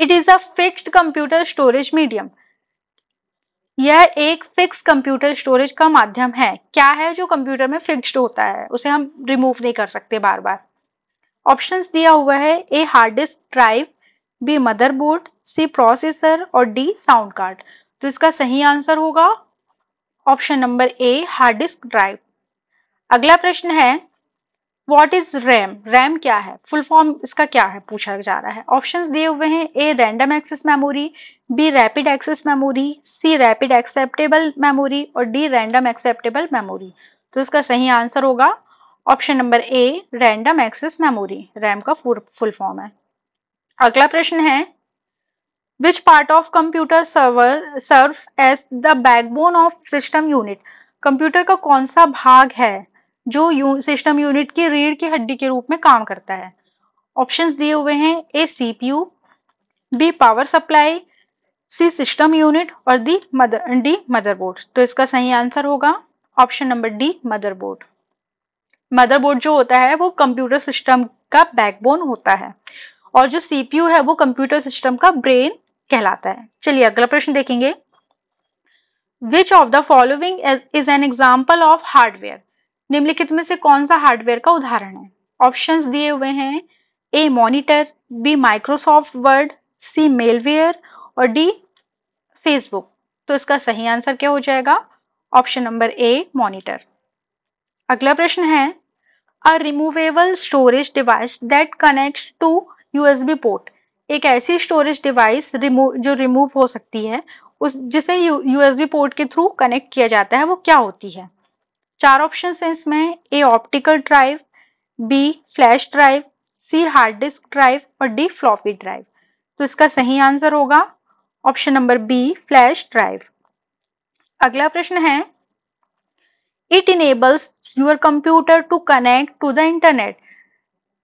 it is a fixed computer storage medium यह एक फिक्स कंप्यूटर स्टोरेज का माध्यम है क्या है जो कंप्यूटर में फिक्स्ड होता है उसे हम रिमूव नहीं कर सकते बार बार ऑप्शंस दिया हुआ है A hard disk drive B motherboard C processor और डी साउंड कार्ड तो इसका सही आंसर होगा option number A hard disk drive अगला प्रश्न है वॉट इज रैम रैम क्या है फुल फॉर्म इसका क्या है पूछा जा रहा है ऑप्शन दिए हुए हैं A random access memory B rapid access memory C rapid acceptable memory और डी रैंडम एक्सेप्टेबल मेमोरी तो इसका सही आंसर होगा option number A random access memory RAM का फुल फॉर्म है अगला प्रश्न है which part of computer server serve as the backbone of system unit computer का कौन सा भाग है जो यू, सिस्टम यूनिट के रीढ़ की हड्डी के रूप में काम करता है ऑप्शंस दिए हुए हैं A CPU B power supply C system unit और दी मदर डी मदरबोर्ड तो इसका सही आंसर होगा option number D motherboard motherboard जो होता है वो कंप्यूटर सिस्टम का बैकबोन होता है और जो सीपीयू है वो कंप्यूटर सिस्टम का ब्रेन कहलाता है चलिए अगला प्रश्न देखेंगे which of the following is an example of hardware निम्नलिखित में से कौन सा हार्डवेयर का उदाहरण है ऑप्शंस दिए हुए हैं A monitor B Microsoft Word C malware और डी फेसबुक तो इसका सही आंसर क्या हो जाएगा ऑप्शन नंबर ए मॉनिटर अगला प्रश्न है a removable storage device that connect to USB port एक ऐसी स्टोरेज डिवाइस रिमूव जो रिमूव हो सकती है उस जिसे यूएसबी पोर्ट के थ्रू कनेक्ट किया जाता है वो क्या होती है चार ऑप्शन हैं इसमें A optical drive B flash drive C hard disk drive और डी फ्लॉपी ड्राइव तो इसका सही आंसर होगा option number B flash drive अगला प्रश्न है it enables your computer to connect to the internet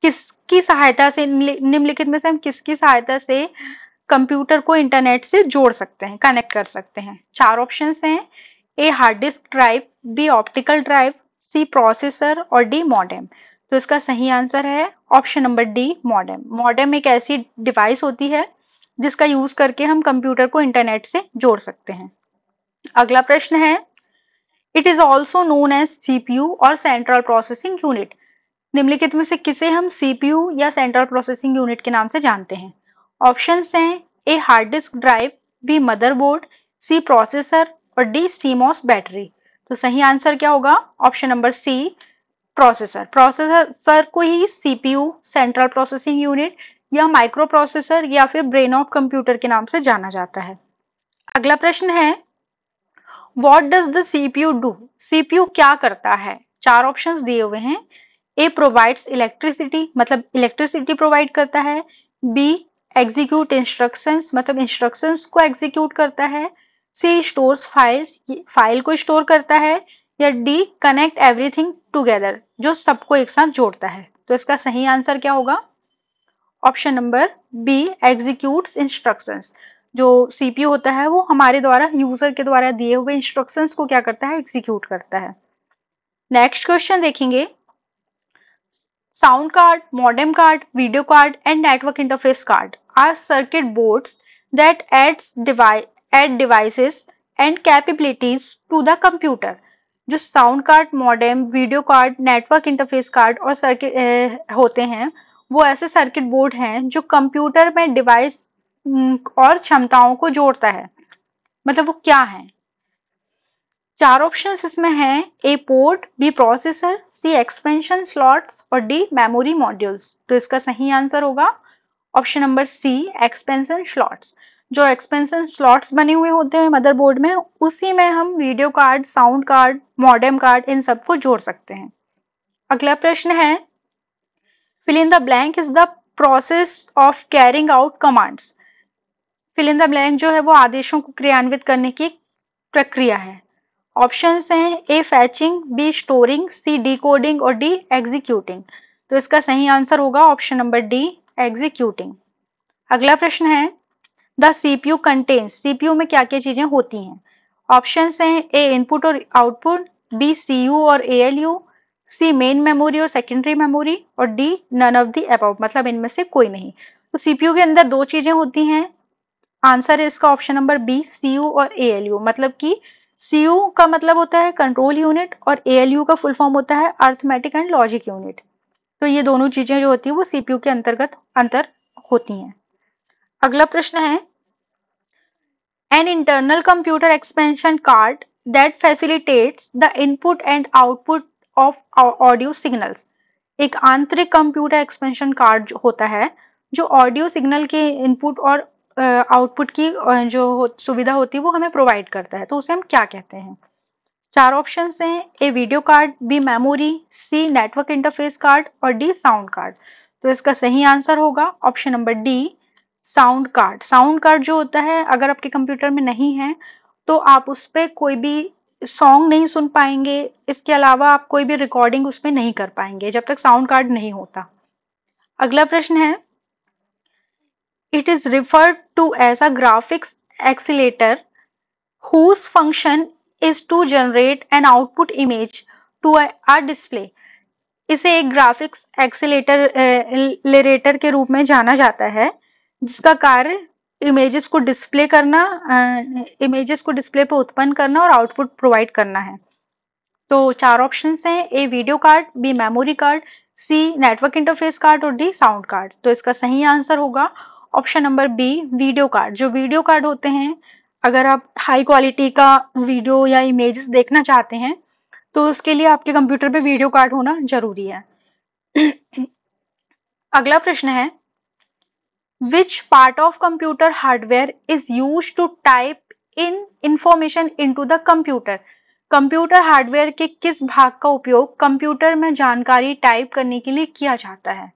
किसकी सहायता से निम्नलिखित में से हम किसकी सहायता से कंप्यूटर को इंटरनेट से जोड़ सकते हैं कनेक्ट कर सकते हैं चार ऑप्शन हैं A hard disk drive B optical drive C processor और डी मॉडेम तो इसका सही आंसर है option number D modem modem एक ऐसी डिवाइस होती है जिसका यूज करके हम कंप्यूटर को इंटरनेट से जोड़ सकते हैं अगला प्रश्न है it is also known as CPU और सेंट्रल प्रोसेसिंग यूनिट निम्नलिखित में से किसे हम सीपीयू या सेंट्रल प्रोसेसिंग यूनिट के नाम से जानते हैं ऑप्शन हैं A hard disk drive B motherboard C processor और डी सीमोस बैटरी तो सही आंसर क्या होगा option number C processor processor को ही सीपीयू सेंट्रल प्रोसेसिंग यूनिट या माइक्रो प्रोसेसर या फिर ब्रेन ऑफ कंप्यूटर के नाम से जाना जाता है अगला प्रश्न है what does the CPU do CPU क्या करता है चार ऑप्शन दिए हुए हैं ए प्रोवाइड्स इलेक्ट्रिसिटी मतलब इलेक्ट्रिसिटी प्रोवाइड करता है बी एग्जीक्यूट इंस्ट्रक्शंस मतलब इंस्ट्रक्शंस को एग्जीक्यूट करता है सी स्टोर फाइल्स फाइल को स्टोर करता है या डी कनेक्ट एवरीथिंग टुगेदर जो सबको एक साथ जोड़ता है तो इसका सही आंसर क्या होगा option number B execute instruction जो सीपीयू होता है वो हमारे द्वारा यूजर के द्वारा दिए हुए इंस्ट्रक्शंस को क्या करता है एग्जीक्यूट करता है नेक्स्ट क्वेश्चन देखेंगे sound card modem card video card and network interface card are circuit boards that aids device add devices and capabilities to the computer जो sound card modem video card network interface card और सर्किट होते हैं वो ऐसे सर्किट बोर्ड हैं जो कंप्यूटर में डिवाइस और क्षमताओं को जोड़ता है मतलब वो क्या है चार ऑप्शंस इसमें हैं A port B processor C expansion slots और डी मेमोरी मॉड्यूल्स तो इसका सही आंसर होगा option number C expansion slots जो एक्सपेंशन स्लॉट्स बने हुए होते हैं मदरबोर्ड में उसी में हम video card sound card modem card इन सबको जोड़ सकते हैं अगला प्रश्न है fill in the blank is the process of carrying out commands fill in the blank जो है वो आदेशों को क्रियान्वित करने की प्रक्रिया है ऑप्शन हैं A fetching B storing C decoding और डी एग्जीक्यूटिंग तो इसका सही आंसर होगा ऑप्शन नंबर डी एग्जीक्यूटिंग अगला प्रश्न है द सीपीयू कंटेन्स सीपीयू में क्या क्या चीजें होती हैं ऑप्शन हैं ए इनपुट और आउटपुट बी सी यू और A L U C main memory और सेकेंडरी मेमोरी और D none of the about मतलब इनमें से कोई नहीं तो सीपीयू के अंदर दो चीजें होती हैं आंसर है इसका option number B C U और ए एल यू मतलब कि सी यू का मतलब होता है कंट्रोल यूनिट और ए एल यू का फुल फॉर्म होता है अर्थमेटिक एंड लॉजिक यूनिट तो ये दोनों चीजें जो होती है वो सीपीयू के अंतर्गत अंतर होती हैं अगला प्रश्न है an internal computer expansion card that facilitates the input and output of audio signals एक आंतरिक कंप्यूटर एक्सपेंशन कार्ड होता है जो ऑडियो सिग्नल के इनपुट और आउटपुट की जो सुविधा होती है वो हमें प्रोवाइड करता है तो उसे हम क्या कहते हैं चार ऑप्शन हैं A video card B memory C network interface card और डी साउंड कार्ड तो इसका सही आंसर होगा option number D sound card sound card जो होता है अगर आपके कंप्यूटर में नहीं है तो आप उस पर कोई भी सॉन्ग नहीं सुन पाएंगे इसके अलावा आप कोई भी रिकॉर्डिंग उसमें नहीं कर पाएंगे जब तक साउंड कार्ड नहीं होता अगला प्रश्न है it is referred to as a graphics accelerator whose function is to generate an output image to our display इसे एक ग्राफिक्स एक्सीटर लेटर के रूप में जाना जाता है जिसका कार्य इमेजेस को डिस्प्ले करना इमेजेस को डिस्प्ले पर उत्पन्न करना और आउटपुट प्रोवाइड करना है तो चार ऑप्शन हैं A video card B memory card C network interface card और डी साउंड कार्ड तो इसका सही आंसर होगा option number B video card जो वीडियो कार्ड होते हैं अगर आप हाई क्वालिटी का वीडियो या इमेजेस देखना चाहते हैं तो उसके लिए आपके कंप्यूटर पे वीडियो कार्ड होना जरूरी है अगला प्रश्न है which part of computer hardware is used to type in information into the computer computer hardware के किस भाग का उपयोग कंप्यूटर में जानकारी टाइप करने के लिए किया जाता है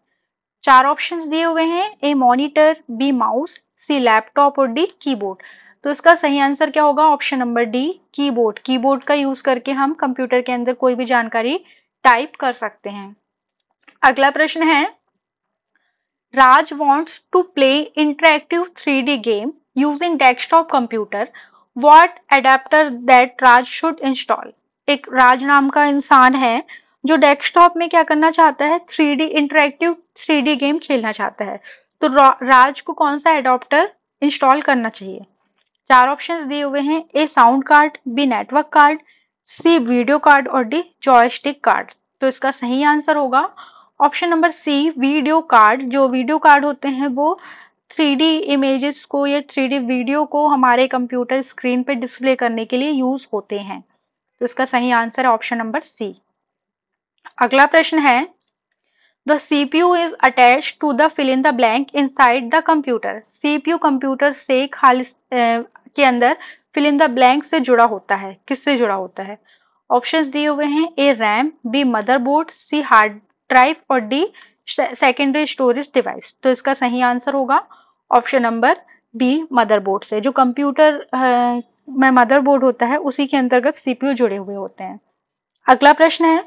चार ऑप्शंस दिए हुए हैं A monitor B mouse C laptop और डी कीबोर्ड तो इसका सही आंसर क्या होगा option number D keyboard keyboard का यूज करके हम कंप्यूटर के अंदर कोई भी जानकारी टाइप कर सकते हैं अगला प्रश्न है Raj wants to play interactive 3D game using desktop computer. What adapter that Raj should install? एक राज नाम का इंसान है जो डेस्कटॉप में क्या करना चाहता है three D interactive three D game खेलना चाहता है तो राज को कौन सा एडोप्टर इंस्टॉल करना चाहिए चार ऑप्शंस दिए हुए हैं A sound card B network card C video card और डी जॉयस्टिक कार्ड तो इसका सही आंसर होगा option number C video card जो वीडियो कार्ड होते हैं वो थ्री डी इमेजेस को या थ्री डी वीडियो को हमारे कंप्यूटर स्क्रीन पर डिस्प्ले करने के लिए यूज़ होते हैं तो इसका सही आंसर है ऑप्शन नंबर सी अगला प्रश्न है the C P U is attach to the fill in the blank inside the computer C P U computer से खाली के अंदर फिल इन द ब्लैंक से जुड़ा होता है किससे जुड़ा होता है ऑप्शन दिए हुए हैं A RAM B motherboard C hard drive और डी सेकेंडरी स्टोरेज डिवाइस तो इसका सही आंसर होगा ऑप्शन नंबर बी मदरबोर्ड से जो कंप्यूटर में मदरबोर्ड होता है उसी के अंतर्गत सीपीयू जुड़े हुए होते हैं अगला प्रश्न है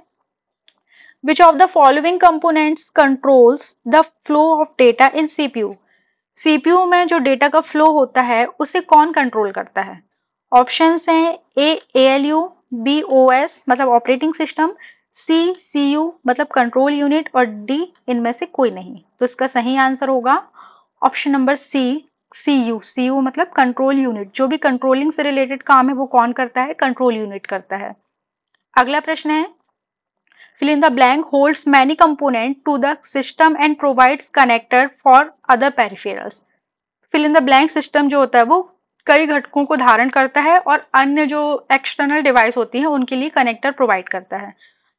which of the following components controls the flow of data in CPU CPU में जो डेटा का फ्लो होता है उसे कौन कंट्रोल करता है ऑप्शन है A L U B O S मतलब operating system C C U मतलब कंट्रोल यूनिट और डी इनमें से कोई नहीं तो इसका सही आंसर होगा option number C C U C U मतलब कंट्रोल यूनिट जो भी कंट्रोलिंग से रिलेटेड काम है वो कौन करता है कंट्रोल यूनिट करता है अगला प्रश्न है fill in the blank holds many component to the system and provides connector for other peripherals fill in the blank system जो होता है वो कई घटकों को धारण करता है और अन्य जो एक्सटर्नल डिवाइस होती है उनके लिए कनेक्टर प्रोवाइड करता है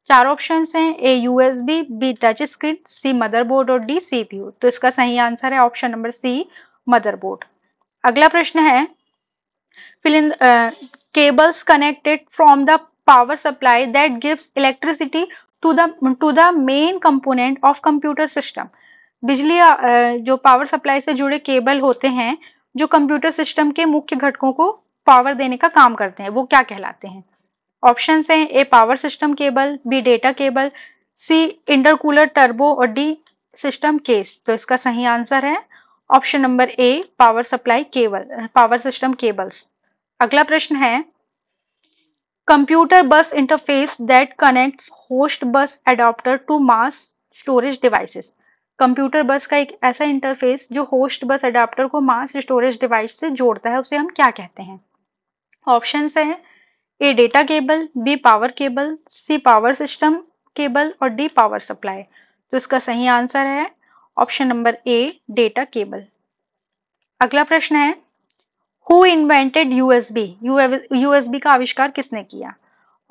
चार ऑप्शन हैं A S B B touch screen C motherboard और डी सी पी यू तो इसका सही आंसर है ऑप्शन नंबर सी मदरबोर्ड अगला प्रश्न है fill in the cables connected from the power supply that gives electricity to the to the main component of computer system बिजली जो पावर सप्लाई से जुड़े केबल होते हैं जो कंप्यूटर सिस्टम के मुख्य घटकों को पावर देने का काम करते हैं वो क्या कहलाते हैं ऑप्शन हैं A power system cable B data cable C intercooler turbo और डी सिस्टम केस तो इसका सही आंसर है option number A power supply cable power system cables अगला प्रश्न है computer bus interface that connects host bus adapter to mass storage devices computer bus का एक ऐसा इंटरफेस जो होस्ट बस एडॉप्टर को मास स्टोरेज डिवाइस से जोड़ता है उसे हम क्या कहते हैं ऑप्शन है A data cable B power cable C power system cable और डी पावर सप्लाई तो इसका सही आंसर है option number A data cable अगला प्रश्न है हु इन्वेंटेड यूएसबी यूएसबी का आविष्कार किसने किया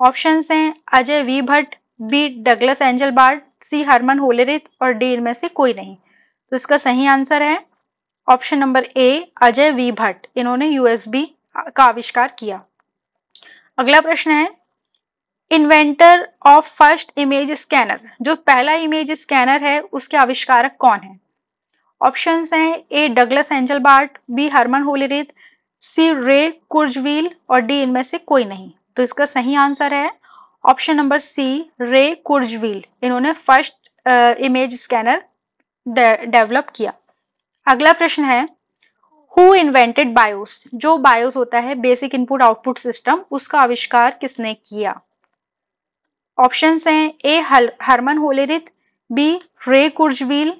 ऑप्शन हैं Ajay V Bhatt B Douglas Engelbart C Herman Hollerith और डी इनमें से कोई नहीं तो इसका सही आंसर है option number A Ajay V Bhatt इन्होंने यूएसबी का आविष्कार किया अगला प्रश्न है inventor of first image scanner जो पहला इमेज स्कैनर है उसके आविष्कारक कौन है ऑप्शन हैं A Douglas Engelbart B Herman Hollerith C Ray Kurzweil और डी इनमें से कोई नहीं तो इसका सही आंसर है ऑप्शन नंबर सी रे कुर्जवील इन्होंने फर्स्ट इमेज स्कैनर डेवलप किया अगला प्रश्न है हु इन्वेंटेड बायोस जो बायोस होता है बेसिक इनपुट आउटपुट सिस्टम उसका आविष्कार किसने किया ऑप्शन हैं ए Harman Hollerith B Ray Kurzweil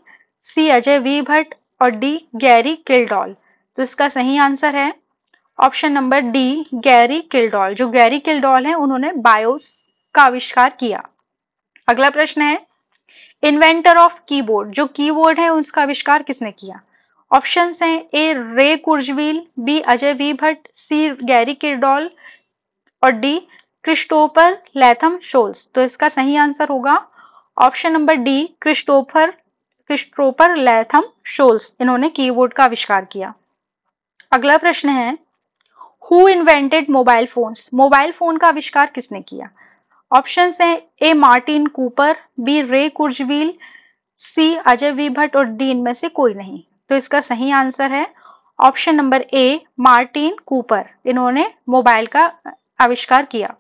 C Ajay V Bhatt और डी गैरी किलडॉल तो इसका सही आंसर है option number D Gary Kildall जो गैरी किलडॉल है उन्होंने बायोस का आविष्कार किया अगला प्रश्न है इन्वेंटर ऑफ कीबोर्ड जो कीबोर्ड है उसका आविष्कार किसने किया ऑप्शन हैं A Ray Kurzweil B Ajay V Bhatt C Gary Kildall और डी क्रिस्टोफर लैथम शोल्स तो इसका सही आंसर होगा option number D Christopher Christopher Latham Sholes इन्होंने कीबोर्ड का आविष्कार किया अगला प्रश्न है who invented mobile phones mobile phone का आविष्कार किसने किया ऑप्शन हैं ए Martin Cooper B Ray Kurzweil C Ajay V Bhatt और डी इनमें से कोई नहीं तो इसका सही आंसर है option number A Martin Cooper इन्होंने मोबाइल का आविष्कार किया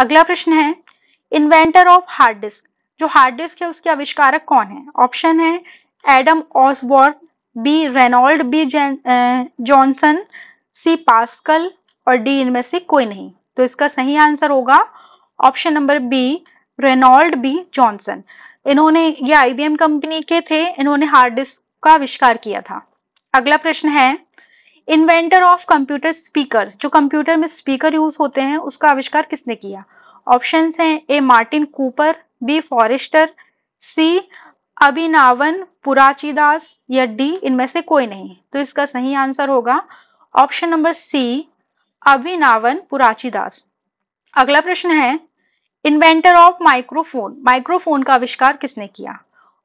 अगला प्रश्न है इन्वेंटर ऑफ हार्ड डिस्क जो हार्ड डिस्क है उसके आविष्कारक कौन है ऑप्शन है Adam Osborne B Reynold B Johnson C Pascal और डी इनमें से कोई नहीं तो इसका सही आंसर होगा option number B Reynold B Johnson इन्होंने ये आईबीएम कंपनी के थे इन्होंने हार्ड डिस्क का आविष्कार किया था अगला प्रश्न है इन्वेंटर ऑफ कंप्यूटर स्पीकर जो कंप्यूटर में स्पीकर यूज होते हैं उसका आविष्कार किसने किया ऑप्शन है A Martin Cooper B Forrester C अभिनावन पुराचीदास या डी इनमें से कोई नहीं तो इसका सही आंसर होगा ऑप्शन नंबर सी अभिनावन पुराचीदास अगला प्रश्न है इन्वेंटर ऑफ माइक्रोफोन माइक्रोफोन का आविष्कार किसने किया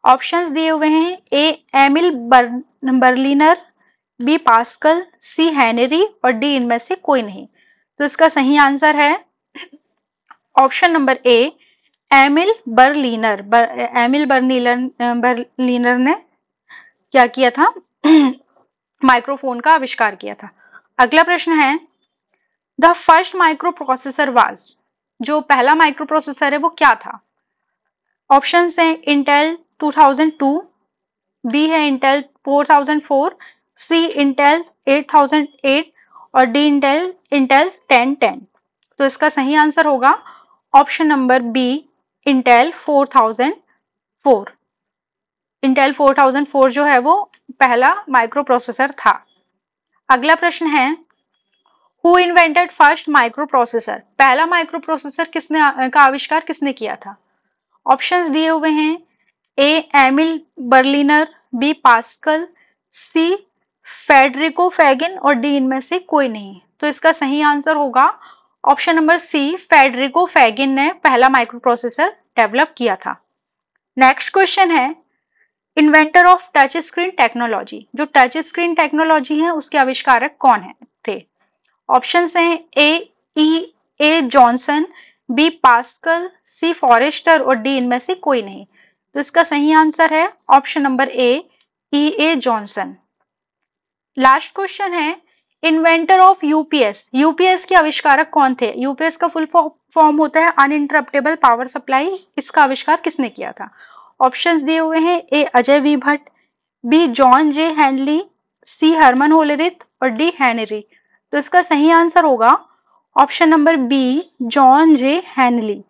ऑप्शंस दिए हुए हैं A Emile Berliner B Pascal C Henry और डी इनमें से कोई नहीं तो इसका सही आंसर है option number A Emile Berliner बर, एमिल बर्निलर बर्लिनर ने क्या किया था माइक्रोफोन का आविष्कार किया था अगला प्रश्न है the first micro processor was जो पहला माइक्रो प्रोसेसर है वो क्या था ऑप्शन है इंटेल 2002 बी है इंटेल 4004 सी इंटेल 8008 और डी इंटेल इंटेल 1010 तो इसका सही आंसर होगा option number B Intel 4004 Intel 4004 जो है वो पहला माइक्रो प्रोसेसर था अगला प्रश्न है who invented first micro processor पहला माइक्रो प्रोसेसर किसने का आविष्कार किसने किया था ऑप्शंस दिए हुए हैं A Emile Berliner B Pascal C Federico Faggin और डी इनमें से कोई नहीं तो इसका सही आंसर होगा option number C Federico Faggin ने पहला माइक्रोप्रोसेसर डेवलप किया था नेक्स्ट क्वेश्चन है inventor of touch screen technology जो टच स्क्रीन टेक्नोलॉजी है उसके आविष्कारक कौन है थे ऑप्शन हैं A E A Johnson B Pascal C Forrester और डी इनमें से कोई नहीं तो इसका सही आंसर है option number A E A Johnson last question है इन्वेंटर ऑफ यूपीएस यूपीएस के आविष्कारक कौन थे यूपीएस का फुल फॉर्म होता है अनइंटरप्टेबल पावर सप्लाई इसका आविष्कार किसने किया था ऑप्शंस दिए हुए हैं A Ajay V Bhatt B John J Handley C Herman Hollerith और डी हैनरी तो इसका सही आंसर होगा option number B John J Hanley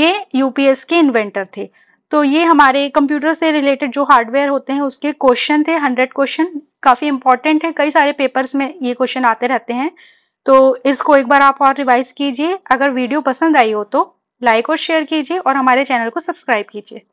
ये यूपीएस के इन्वेंटर थे तो ये हमारे कंप्यूटर से रिलेटेड जो हार्डवेयर होते हैं उसके क्वेश्चन थे हंड्रेड क्वेश्चन काफ़ी इंपॉर्टेंट है कई सारे पेपर्स में ये क्वेश्चन आते रहते हैं तो इसको एक बार आप और रिवाइज कीजिए अगर वीडियो पसंद आई हो तो लाइक और शेयर कीजिए और हमारे चैनल को सब्सक्राइब कीजिए